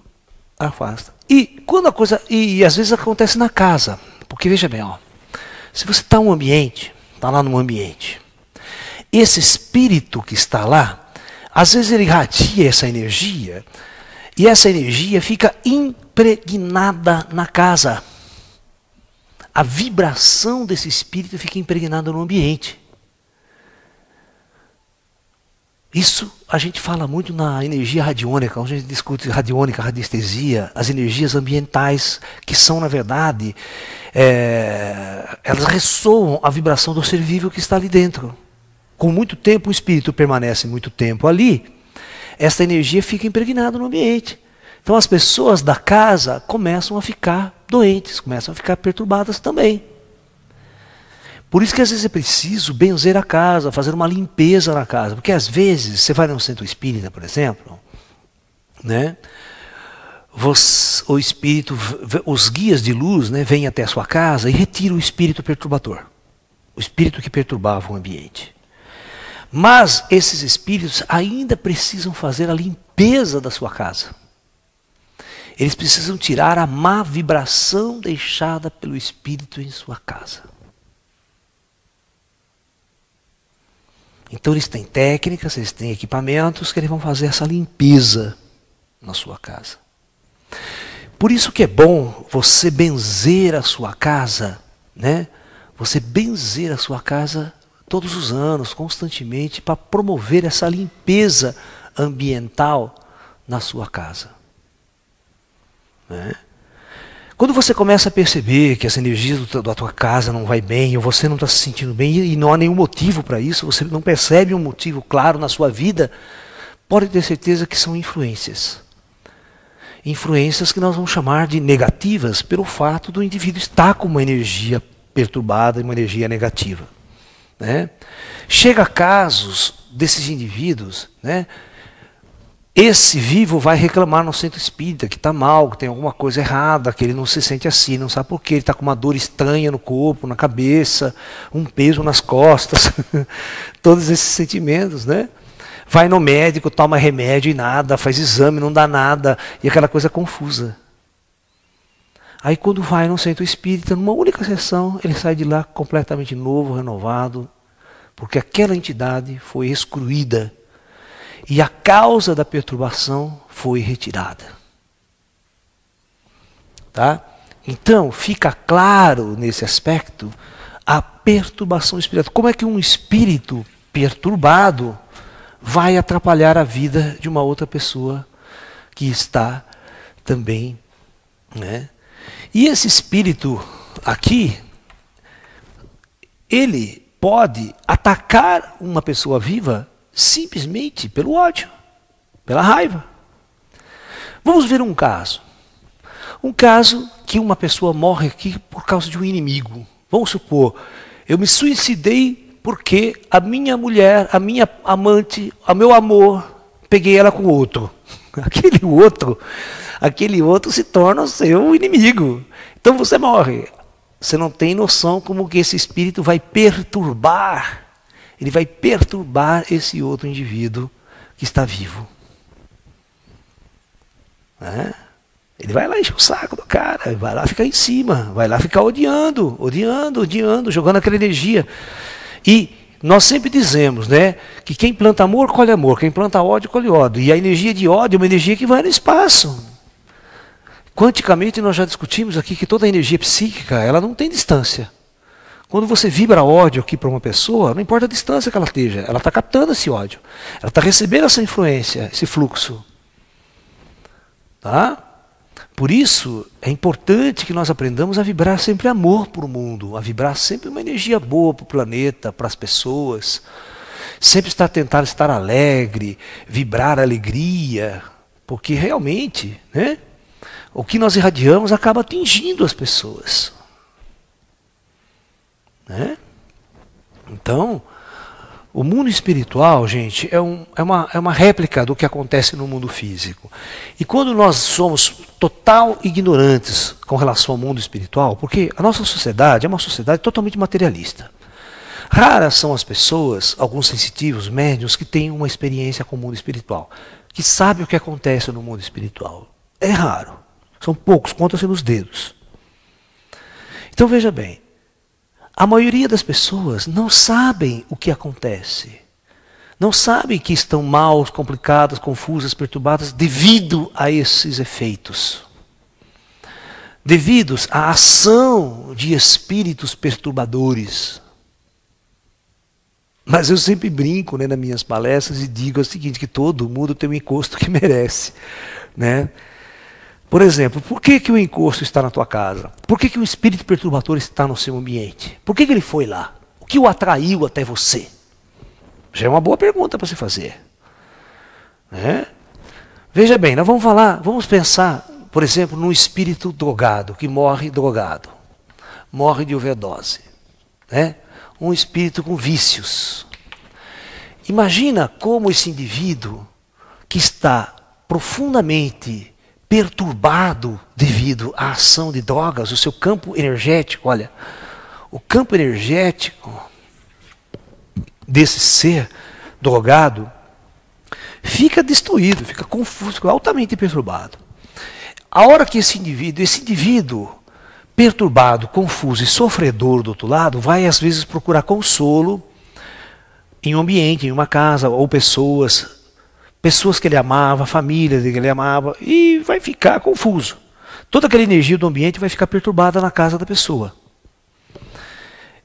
afasta. E quando a coisa e, e às vezes acontece na casa, porque veja bem, ó, se você está um ambiente, está lá num ambiente, esse espírito que está lá, às vezes ele radia essa energia e essa energia fica impregnada na casa. A vibração desse espírito fica impregnada no ambiente. Isso a gente fala muito na energia radiônica, onde a gente discute radiônica, radiestesia, as energias ambientais, que são, na verdade, é, elas ressoam a vibração do ser vivo que está ali dentro. Com muito tempo, o espírito permanece muito tempo ali, essa energia fica impregnada no ambiente. Então as pessoas da casa começam a ficar doentes, começam a ficar perturbadas também. Por isso que às vezes é preciso benzer a casa, fazer uma limpeza na casa. Porque às vezes, você vai num centro espírita, por exemplo, né? o espírito, os guias de luz né, vêm até a sua casa e retiram o espírito perturbador. O espírito que perturbava o ambiente. Mas esses espíritos ainda precisam fazer a limpeza da sua casa. Eles precisam tirar a má vibração deixada pelo espírito em sua casa. Então eles têm técnicas, eles têm equipamentos que eles vão fazer essa limpeza na sua casa. Por isso que é bom você benzer a sua casa, né? Você benzer a sua casa todos os anos, constantemente, para promover essa limpeza ambiental na sua casa. Né? Quando você começa a perceber que as energias da tua casa não vai bem, ou você não está se sentindo bem, e não há nenhum motivo para isso, você não percebe um motivo claro na sua vida, pode ter certeza que são influências. Influências que nós vamos chamar de negativas pelo fato do indivíduo estar com uma energia perturbada, uma energia negativa. Né? Chega a casos desses indivíduos, né, esse vivo vai reclamar no centro espírita que está mal, que tem alguma coisa errada, que ele não se sente assim, não sabe por quê, ele está com uma dor estranha no corpo, na cabeça, um peso nas costas, todos esses sentimentos, né? Vai no médico, toma remédio e nada, faz exame, não dá nada, e aquela coisa confusa. Aí quando vai no centro espírita, numa única sessão, ele sai de lá completamente novo, renovado, porque aquela entidade foi excluída e a causa da perturbação foi retirada. Tá? Então, fica claro nesse aspecto a perturbação espiritual. Como é que um espírito perturbado vai atrapalhar a vida de uma outra pessoa que está também, né? E esse espírito aqui, ele pode atacar uma pessoa viva simplesmente pelo ódio, pela raiva. Vamos ver um caso. Um caso que uma pessoa morre aqui por causa de um inimigo. Vamos supor, eu me suicidei porque a minha mulher, a minha amante, o meu amor, peguei ela com outro. Aquele outro, aquele outro se torna o seu inimigo. Então você morre. Você não tem noção como que esse espírito vai perturbar ele vai perturbar esse outro indivíduo que está vivo. Né? Ele vai lá enche o saco do cara, vai lá ficar em cima, vai lá ficar odiando, odiando, odiando, jogando aquela energia. E nós sempre dizemos, né, que quem planta amor colhe amor, quem planta ódio colhe ódio. E a energia de ódio é uma energia que vai no espaço. Quanticamente nós já discutimos aqui que toda energia psíquica, ela não tem distância. Quando você vibra ódio aqui para uma pessoa, não importa a distância que ela esteja, ela está captando esse ódio. Ela está recebendo essa influência, esse fluxo. Tá? Por isso, é importante que nós aprendamos a vibrar sempre amor para o mundo, a vibrar sempre uma energia boa para o planeta, para as pessoas. Sempre estar tentar estar alegre, vibrar alegria, porque realmente, né? O que nós irradiamos acaba atingindo as pessoas. Né? Então, o mundo espiritual, gente, é, um, é, uma, é uma réplica do que acontece no mundo físico. E quando nós somos total ignorantes com relação ao mundo espiritual, porque a nossa sociedade é uma sociedade totalmente materialista. Raras são as pessoas, alguns sensitivos, médios, que têm uma experiência com o mundo espiritual, que sabem o que acontece no mundo espiritual. É raro. São poucos, conta-se nos dedos. Então veja bem, a maioria das pessoas não sabem o que acontece. Não sabem que estão mal, complicadas, confusas, perturbadas devido a esses efeitos. Devidos à ação de espíritos perturbadores. Mas eu sempre brinco né, nas minhas palestras e digo o seguinte, que todo mundo tem um encosto que merece. Né? Por exemplo, por que, que o encosto está na tua casa? Por que, que o espírito perturbador está no seu ambiente? Por que, que ele foi lá? O que o atraiu até você? Já é uma boa pergunta para se fazer. Né? Veja bem, nós vamos falar, vamos pensar, por exemplo, num espírito drogado, que morre drogado, morre de overdose. Né? Um espírito com vícios. Imagina como esse indivíduo que está profundamente perturbado devido à ação de drogas, o seu campo energético, olha, o campo energético desse ser drogado fica destruído, fica confuso, altamente perturbado. A hora que esse indivíduo, esse indivíduo perturbado, confuso e sofredor do outro lado, vai às vezes procurar consolo em um ambiente, em uma casa ou pessoas pessoas que ele amava, famílias que ele amava, e vai ficar confuso. Toda aquela energia do ambiente vai ficar perturbada na casa da pessoa.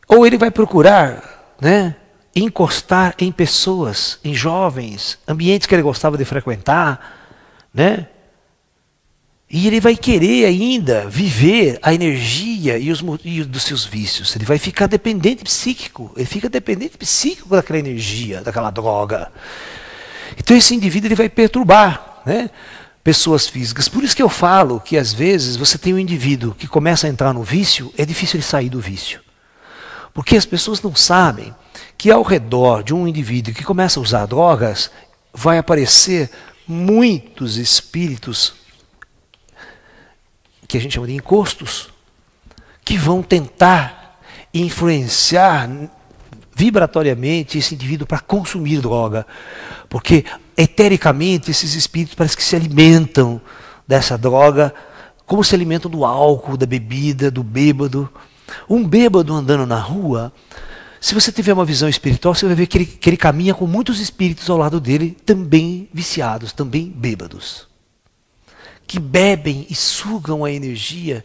Ou ele vai procurar né, encostar em pessoas, em jovens, ambientes que ele gostava de frequentar, né? E ele vai querer ainda viver a energia e os e dos seus vícios. Ele vai ficar dependente psíquico. Ele fica dependente psíquico daquela energia, daquela droga. Então esse indivíduo ele vai perturbar né? pessoas físicas. Por isso que eu falo que às vezes você tem um indivíduo que começa a entrar no vício, é difícil ele sair do vício. Porque as pessoas não sabem que ao redor de um indivíduo que começa a usar drogas, vai aparecer muitos espíritos que a gente chama de encostos, que vão tentar influenciar vibratoriamente esse indivíduo para consumir droga. Porque etericamente esses espíritos parece que se alimentam dessa droga, como se alimentam do álcool, da bebida, do bêbado. Um bêbado andando na rua, se você tiver uma visão espiritual, você vai ver que ele, que ele caminha com muitos espíritos ao lado dele, também viciados, também bêbados. Que bebem e sugam a energia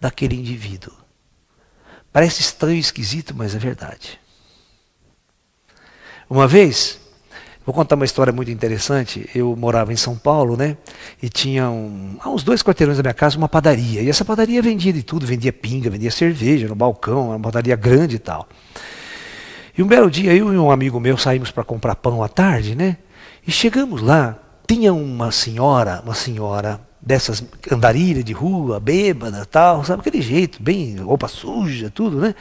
daquele indivíduo. Parece estranho, esquisito, mas é verdade. Uma vez, Vou contar uma história muito interessante. Eu morava em São Paulo, né? E tinha um, há uns dois quarteirões da minha casa uma padaria. E essa padaria vendia de tudo, vendia pinga, vendia cerveja no balcão, era uma padaria grande e tal. E um belo dia eu e um amigo meu saímos para comprar pão à tarde, né? E chegamos lá, tinha uma senhora, uma senhora dessas andarilha de rua, bêbada, tal, sabe aquele jeito, bem roupa suja, tudo, né?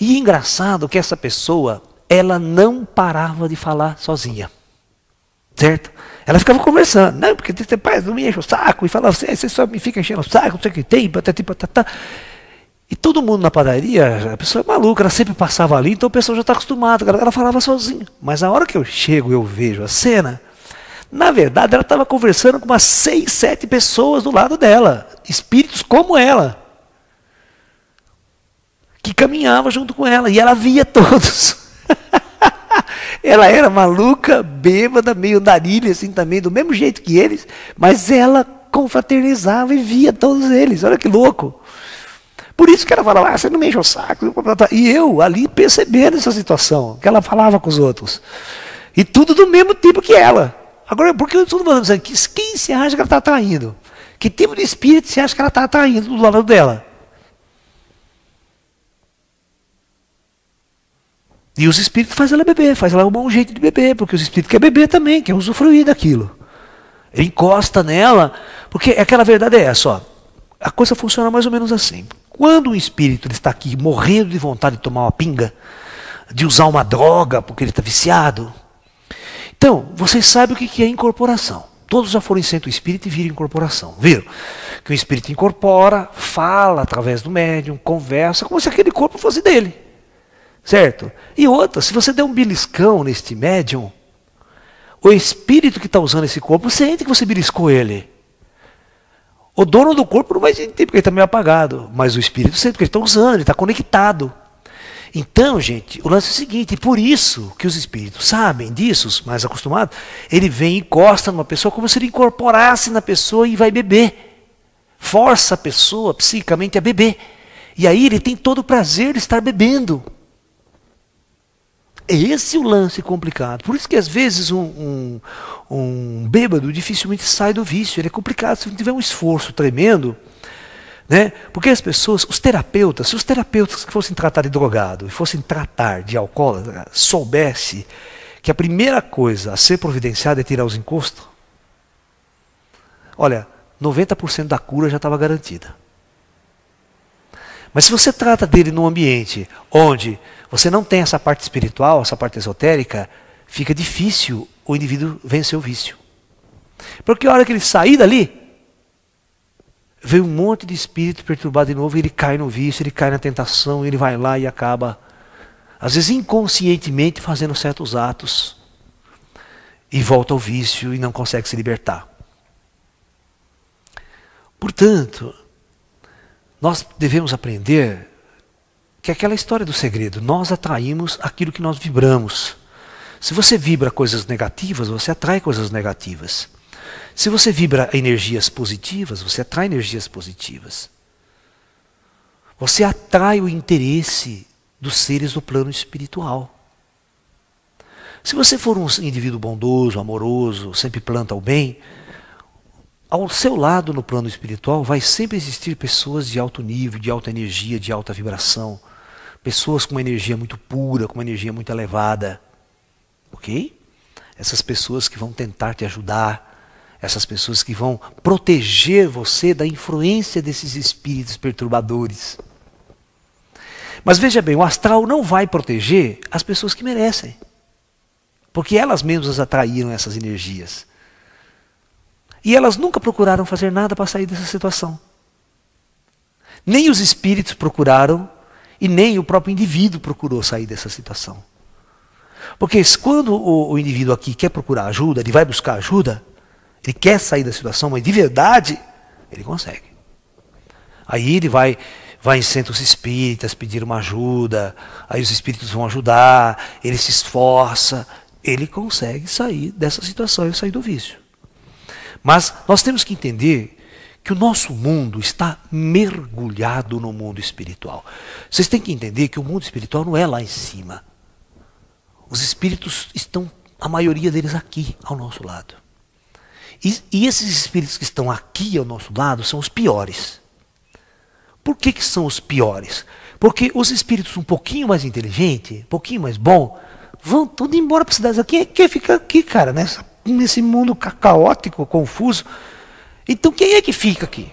E engraçado que essa pessoa ela não parava de falar sozinha. Certo? Ela ficava conversando, não, porque tem "Pai, não me enche o saco, e falava assim, é, você só me fica enchendo o saco, não sei o que tem, patatá. E todo mundo na padaria, a pessoa é maluca, ela sempre passava ali, então tá a pessoa já está acostumada, ela falava sozinha. Mas a hora que eu chego eu vejo a cena, na verdade ela estava conversando com umas seis, sete pessoas do lado dela, espíritos como ela, que caminhava junto com ela, e ela via todos. ela era maluca, bêbada, meio narilha assim também, do mesmo jeito que eles, mas ela confraternizava e via todos eles. Olha que louco. Por isso que ela falava, ah, você não me enche o saco. E eu ali percebendo essa situação, que ela falava com os outros. E tudo do mesmo tipo que ela. Agora, por que eu estou falando Quem se acha que ela está atraindo? Que tipo de espírito se acha que ela está atraindo do lado dela? E os espíritos fazem ela beber, faz ela arrumar um jeito de beber, porque os espíritos querem beber também, querem usufruir daquilo. Ele encosta nela, porque é aquela verdade é essa, ó. A coisa funciona mais ou menos assim. Quando o espírito está aqui morrendo de vontade de tomar uma pinga, de usar uma droga porque ele está viciado. Então, vocês sabem o que é incorporação. Todos já foram em centro espírita e viram incorporação. Viram? Que o espírito incorpora, fala através do médium, conversa, como se aquele corpo fosse dele. Certo? E outra, se você der um beliscão neste médium, o espírito que está usando esse corpo sente que você beliscou ele. O dono do corpo não vai sentir, porque ele está meio apagado. Mas o espírito sente, porque ele está usando, ele está conectado. Então, gente, o lance é o seguinte: por isso que os espíritos sabem disso, os mais acostumados, ele vem e encosta numa pessoa como se ele incorporasse na pessoa e vai beber. Força a pessoa psicamente a beber. E aí ele tem todo o prazer de estar bebendo. É esse o lance complicado. Por isso que às vezes um, um, um bêbado dificilmente sai do vício. Ele é complicado se não tiver um esforço tremendo. Né? Porque as pessoas, os terapeutas, se os terapeutas que fossem tratar de drogado e fossem tratar de alcoólatra, soubesse que a primeira coisa a ser providenciada é tirar os encostos, olha, 90% da cura já estava garantida. Mas se você trata dele num ambiente onde você não tem essa parte espiritual, essa parte esotérica, fica difícil o indivíduo vencer o vício. Porque a hora que ele sair dali, vem um monte de espírito perturbado de novo, e ele cai no vício, ele cai na tentação, ele vai lá e acaba, às vezes inconscientemente, fazendo certos atos. E volta ao vício e não consegue se libertar. Portanto, nós devemos aprender que é aquela história do segredo, nós atraímos aquilo que nós vibramos. Se você vibra coisas negativas, você atrai coisas negativas. Se você vibra energias positivas, você atrai energias positivas. Você atrai o interesse dos seres do plano espiritual. Se você for um indivíduo bondoso, amoroso, sempre planta o bem, ao seu lado no plano espiritual vai sempre existir pessoas de alto nível, de alta energia, de alta vibração. Pessoas com uma energia muito pura, com uma energia muito elevada. Ok? Essas pessoas que vão tentar te ajudar, essas pessoas que vão proteger você da influência desses espíritos perturbadores. Mas veja bem, o astral não vai proteger as pessoas que merecem. Porque elas mesmas atraíram essas energias. E elas nunca procuraram fazer nada para sair dessa situação. Nem os espíritos procuraram e nem o próprio indivíduo procurou sair dessa situação. Porque quando o, o indivíduo aqui quer procurar ajuda, ele vai buscar ajuda, ele quer sair da situação, mas de verdade, ele consegue. Aí ele vai vai em centros espíritas pedir uma ajuda, aí os espíritos vão ajudar, ele se esforça, ele consegue sair dessa situação e sair do vício. Mas nós temos que entender que o nosso mundo está mergulhado no mundo espiritual. Vocês têm que entender que o mundo espiritual não é lá em cima. Os espíritos estão, a maioria deles, aqui, ao nosso lado. E, e esses espíritos que estão aqui ao nosso lado são os piores. Por que, que são os piores? Porque os espíritos um pouquinho mais inteligente, um pouquinho mais bom, vão tudo embora para cidades aqui. Quem é fica aqui, cara, nessa nesse mundo ca caótico, confuso. Então quem é que fica aqui?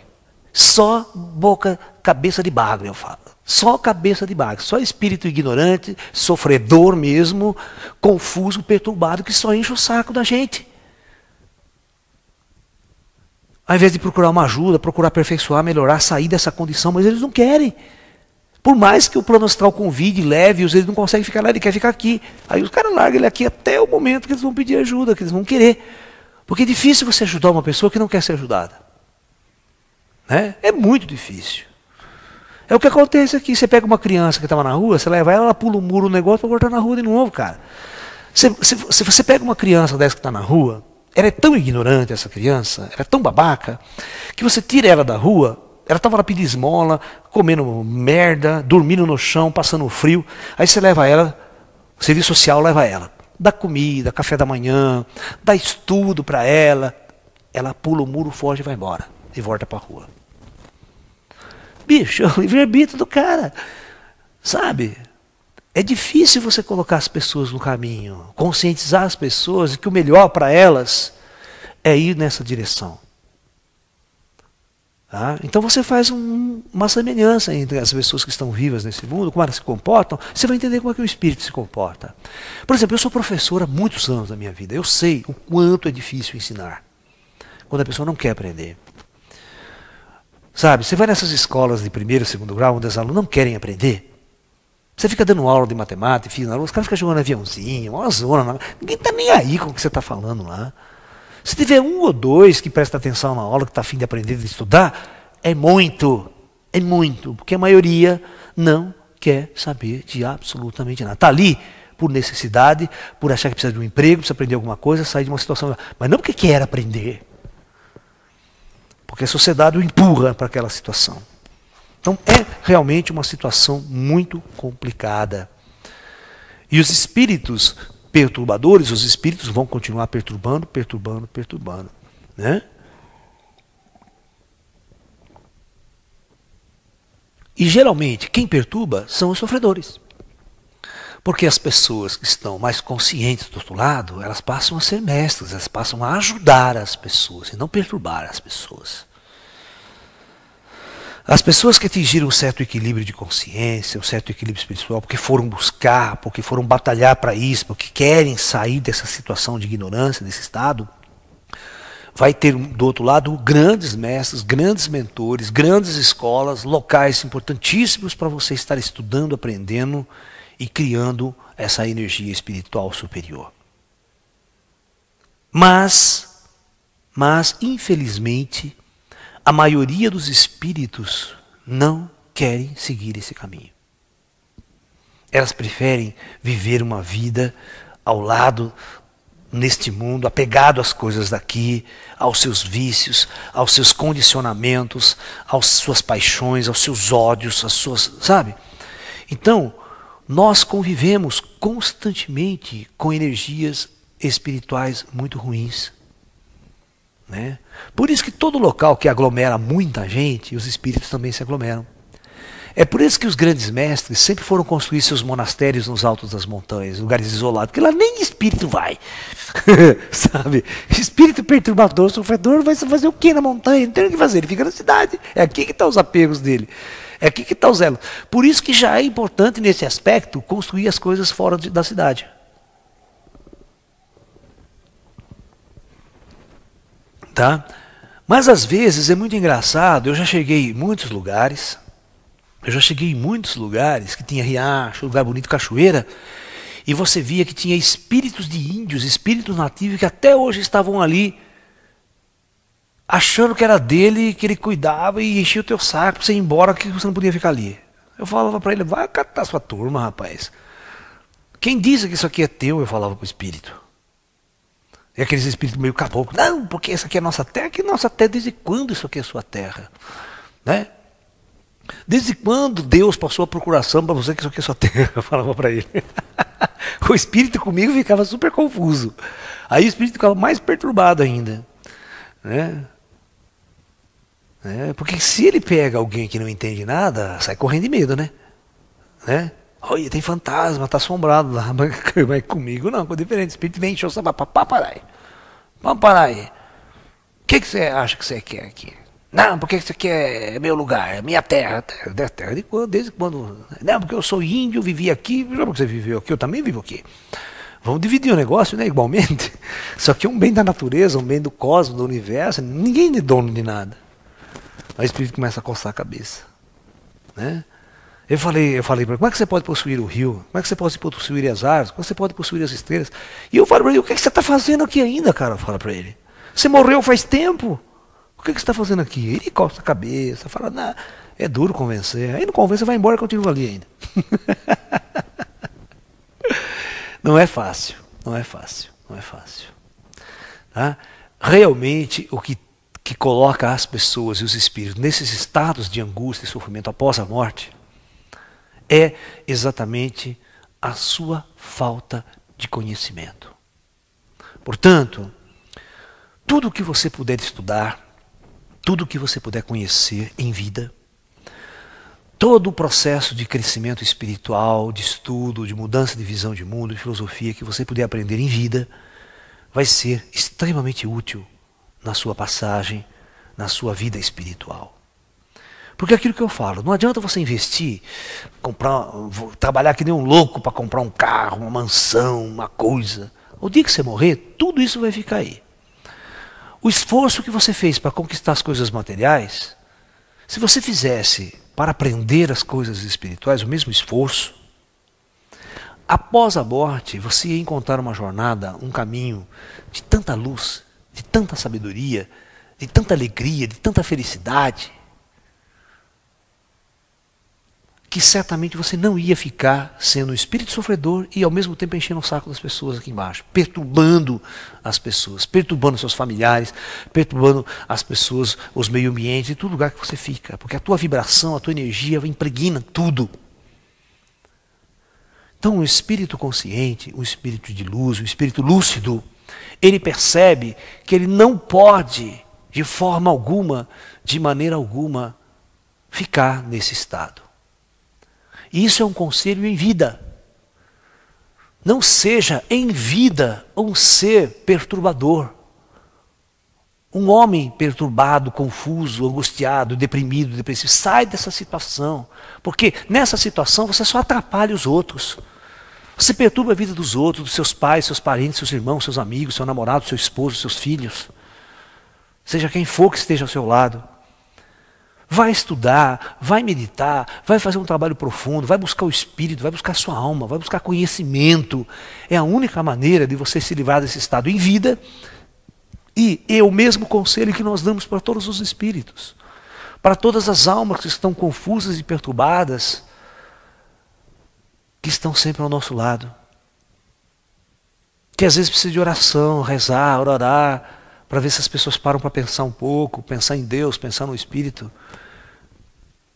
Só boca, cabeça de bagre, eu falo. Só cabeça de bagre, só espírito ignorante, sofredor mesmo, confuso, perturbado, que só enche o saco da gente. Ao invés de procurar uma ajuda, procurar aperfeiçoar, melhorar, sair dessa condição, mas eles não querem. Por mais que o plano astral convide, leve-os, ele não consegue ficar lá, ele quer ficar aqui. Aí os caras largam ele aqui até o momento que eles vão pedir ajuda, que eles vão querer. Porque é difícil você ajudar uma pessoa que não quer ser ajudada. Né? É muito difícil. É o que acontece aqui. Você pega uma criança que estava na rua, você leva ela, ela pula o um muro, um negócio, para cortar na rua de novo, cara. Se, se, se você pega uma criança dessa que está na rua, ela é tão ignorante, essa criança, ela é tão babaca, que você tira ela da rua, ela estava lá pedindo esmola, comendo merda, dormindo no chão, passando frio. Aí você leva ela, o serviço social leva ela. Dá comida, café da manhã, dá estudo para ela. Ela pula o muro, foge e vai embora. E volta para a rua. Bicho, é o livre-arbítrio do cara. Sabe? É difícil você colocar as pessoas no caminho, conscientizar as pessoas que o melhor para elas é ir nessa direção. Tá? Então você faz um, uma semelhança entre as pessoas que estão vivas nesse mundo, como elas se comportam, você vai entender como é que o espírito se comporta. Por exemplo, eu sou professora há muitos anos da minha vida, eu sei o quanto é difícil ensinar, quando a pessoa não quer aprender. Sabe, você vai nessas escolas de primeiro e segundo grau, onde os alunos não querem aprender. Você fica dando aula de matemática, física, os caras ficam jogando aviãozinho, uma zona, ninguém está nem aí com o que você está falando lá. Se tiver um ou dois que presta atenção na aula, que está afim de aprender, de estudar, é muito, é muito, porque a maioria não quer saber de absolutamente nada. Está ali por necessidade, por achar que precisa de um emprego, precisa aprender alguma coisa, sair de uma situação. Mas não porque quer aprender. Porque a sociedade o empurra para aquela situação. Então é realmente uma situação muito complicada. E os espíritos perturbadores, os espíritos vão continuar perturbando, perturbando, perturbando. Né? E geralmente quem perturba são os sofredores. Porque as pessoas que estão mais conscientes do outro lado, elas passam a ser mestres, elas passam a ajudar as pessoas e não perturbar as pessoas. As pessoas que atingiram um certo equilíbrio de consciência, um certo equilíbrio espiritual, porque foram buscar, porque foram batalhar para isso, porque querem sair dessa situação de ignorância, desse estado, vai ter do outro lado grandes mestres, grandes mentores, grandes escolas, locais importantíssimos para você estar estudando, aprendendo e criando essa energia espiritual superior. Mas, mas infelizmente, a maioria dos espíritos não querem seguir esse caminho. Elas preferem viver uma vida ao lado neste mundo, apegado às coisas daqui, aos seus vícios, aos seus condicionamentos, às suas paixões, aos seus ódios, às suas, sabe? Então, nós convivemos constantemente com energias espirituais muito ruins. Né? Por isso que todo local que aglomera muita gente, os espíritos também se aglomeram. É por isso que os grandes mestres sempre foram construir seus monastérios nos altos das montanhas, lugares isolados, porque lá nem espírito vai. Sabe? Espírito perturbador, sofredor, vai fazer o que na montanha? Não tem o que fazer, ele fica na cidade. É aqui que estão tá os apegos dele. É aqui que está o zelo. Por isso que já é importante, nesse aspecto, construir as coisas fora de, da cidade. tá? Mas às vezes é muito engraçado, eu já cheguei em muitos lugares, eu já cheguei em muitos lugares que tinha riacho, lugar bonito, cachoeira, e você via que tinha espíritos de índios, espíritos nativos que até hoje estavam ali achando que era dele, que ele cuidava e enchia o teu saco pra você ir embora, que você não podia ficar ali. Eu falava para ele, vai catar sua turma, rapaz. Quem disse que isso aqui é teu? Eu falava pro espírito. E aqueles espíritos meio caboclo, não, porque essa aqui é nossa terra, que nossa terra, desde quando isso aqui é sua terra? Né? Desde quando Deus passou a procuração para você que isso aqui é sua terra? Eu falava para ele. o espírito comigo ficava super confuso. Aí o espírito ficava mais perturbado ainda. Né? né? Porque se ele pega alguém que não entende nada, sai correndo de medo, né? né? Olha, tem fantasma, tá assombrado lá. Mas comigo não, com diferente. O espírito vem encher o Vamos parar aí. O que, que você acha que você quer aqui? Não, porque isso aqui é meu lugar, é minha terra. da terra de quando, desde quando. Não, porque eu sou índio, vivi aqui. Já porque você viveu aqui, eu também vivo aqui. Vamos dividir o negócio, né? Igualmente. Só que é um bem da natureza, um bem do cosmos, do universo. Ninguém é dono de nada. Aí o espírito começa a coçar a cabeça. Né? Eu falei, eu falei para ele, como é que você pode possuir o rio? Como é que você pode possuir as árvores? Como é que você pode possuir as estrelas? E eu falo para ele, o que, é que você está fazendo aqui ainda, cara? Fala para ele. Você morreu faz tempo. O que, é que você está fazendo aqui? Ele corta a cabeça, fala, não. é duro convencer. Aí não convence, vai embora que eu ali ainda. não é fácil, não é fácil, não é fácil. Tá? Realmente, o que, que coloca as pessoas e os espíritos nesses estados de angústia e sofrimento após a morte é exatamente a sua falta de conhecimento. Portanto, tudo o que você puder estudar, tudo o que você puder conhecer em vida, todo o processo de crescimento espiritual, de estudo, de mudança de visão de mundo, de filosofia que você puder aprender em vida, vai ser extremamente útil na sua passagem, na sua vida espiritual. Porque aquilo que eu falo, não adianta você investir, comprar, trabalhar que nem um louco para comprar um carro, uma mansão, uma coisa. O dia que você morrer, tudo isso vai ficar aí. O esforço que você fez para conquistar as coisas materiais, se você fizesse para aprender as coisas espirituais, o mesmo esforço, após a morte, você ia encontrar uma jornada, um caminho de tanta luz, de tanta sabedoria, de tanta alegria, de tanta felicidade. que certamente você não ia ficar sendo um espírito sofredor e ao mesmo tempo enchendo o saco das pessoas aqui embaixo, perturbando as pessoas, perturbando seus familiares, perturbando as pessoas, os meio ambientes e todo lugar que você fica, porque a tua vibração, a tua energia impregna tudo. Então, o um espírito consciente, o um espírito de luz, o um espírito lúcido, ele percebe que ele não pode, de forma alguma, de maneira alguma, ficar nesse estado. E isso é um conselho em vida. Não seja em vida um ser perturbador. Um homem perturbado, confuso, angustiado, deprimido, depressivo, sai dessa situação. Porque nessa situação você só atrapalha os outros. Você perturba a vida dos outros, dos seus pais, seus parentes, seus irmãos, seus amigos, seu namorado, seu esposo, seus filhos. Seja quem for que esteja ao seu lado. Vai estudar, vai meditar, vai fazer um trabalho profundo, vai buscar o espírito, vai buscar a sua alma, vai buscar conhecimento. É a única maneira de você se livrar desse estado em vida. E é o mesmo conselho que nós damos para todos os espíritos, para todas as almas que estão confusas e perturbadas, que estão sempre ao nosso lado. Que às vezes precisa de oração, rezar, orar, para ver se as pessoas param para pensar um pouco, pensar em Deus, pensar no Espírito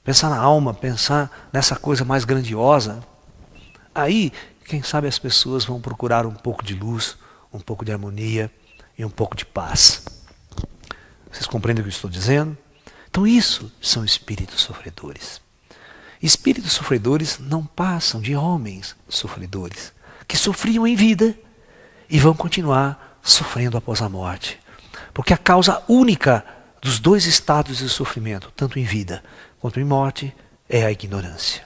pensar na alma, pensar nessa coisa mais grandiosa. Aí, quem sabe as pessoas vão procurar um pouco de luz, um pouco de harmonia e um pouco de paz. Vocês compreendem o que eu estou dizendo? Então, isso são espíritos sofredores. Espíritos sofredores não passam de homens sofredores, que sofriam em vida e vão continuar sofrendo após a morte. Porque a causa única dos dois estados de sofrimento, tanto em vida quanto em morte, é a ignorância.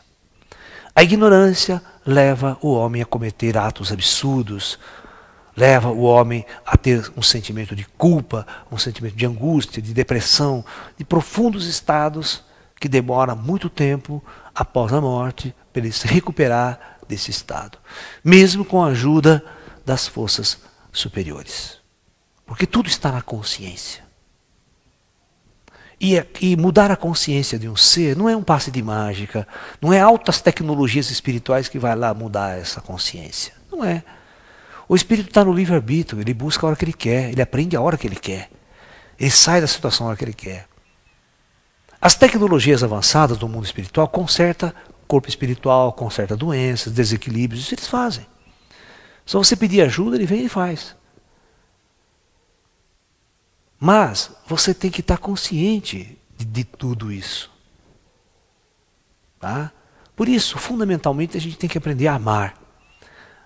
A ignorância leva o homem a cometer atos absurdos, leva o homem a ter um sentimento de culpa, um sentimento de angústia, de depressão, de profundos estados que demora muito tempo após a morte para ele se recuperar desse estado, mesmo com a ajuda das forças superiores. Porque tudo está na consciência. E, é, e, mudar a consciência de um ser não é um passe de mágica, não é altas tecnologias espirituais que vai lá mudar essa consciência. Não é. O espírito está no livre-arbítrio, ele busca a hora que ele quer, ele aprende a hora que ele quer, ele sai da situação a hora que ele quer. As tecnologias avançadas do mundo espiritual conserta corpo espiritual, conserta doenças, desequilíbrios, isso eles fazem. Só você pedir ajuda, ele vem e faz. Mas você tem que estar consciente de, de tudo isso. Tá? Por isso, fundamentalmente, a gente tem que aprender a amar.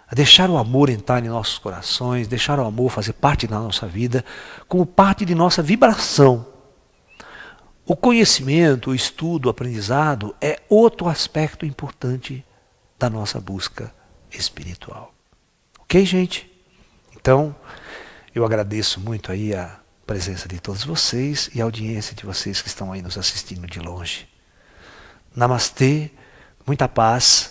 A deixar o amor entrar em nossos corações, deixar o amor fazer parte da nossa vida, como parte de nossa vibração. O conhecimento, o estudo, o aprendizado é outro aspecto importante da nossa busca espiritual. Ok, gente? Então, eu agradeço muito aí a presença de todos vocês e a audiência de vocês que estão aí nos assistindo de longe. Namastê, muita paz.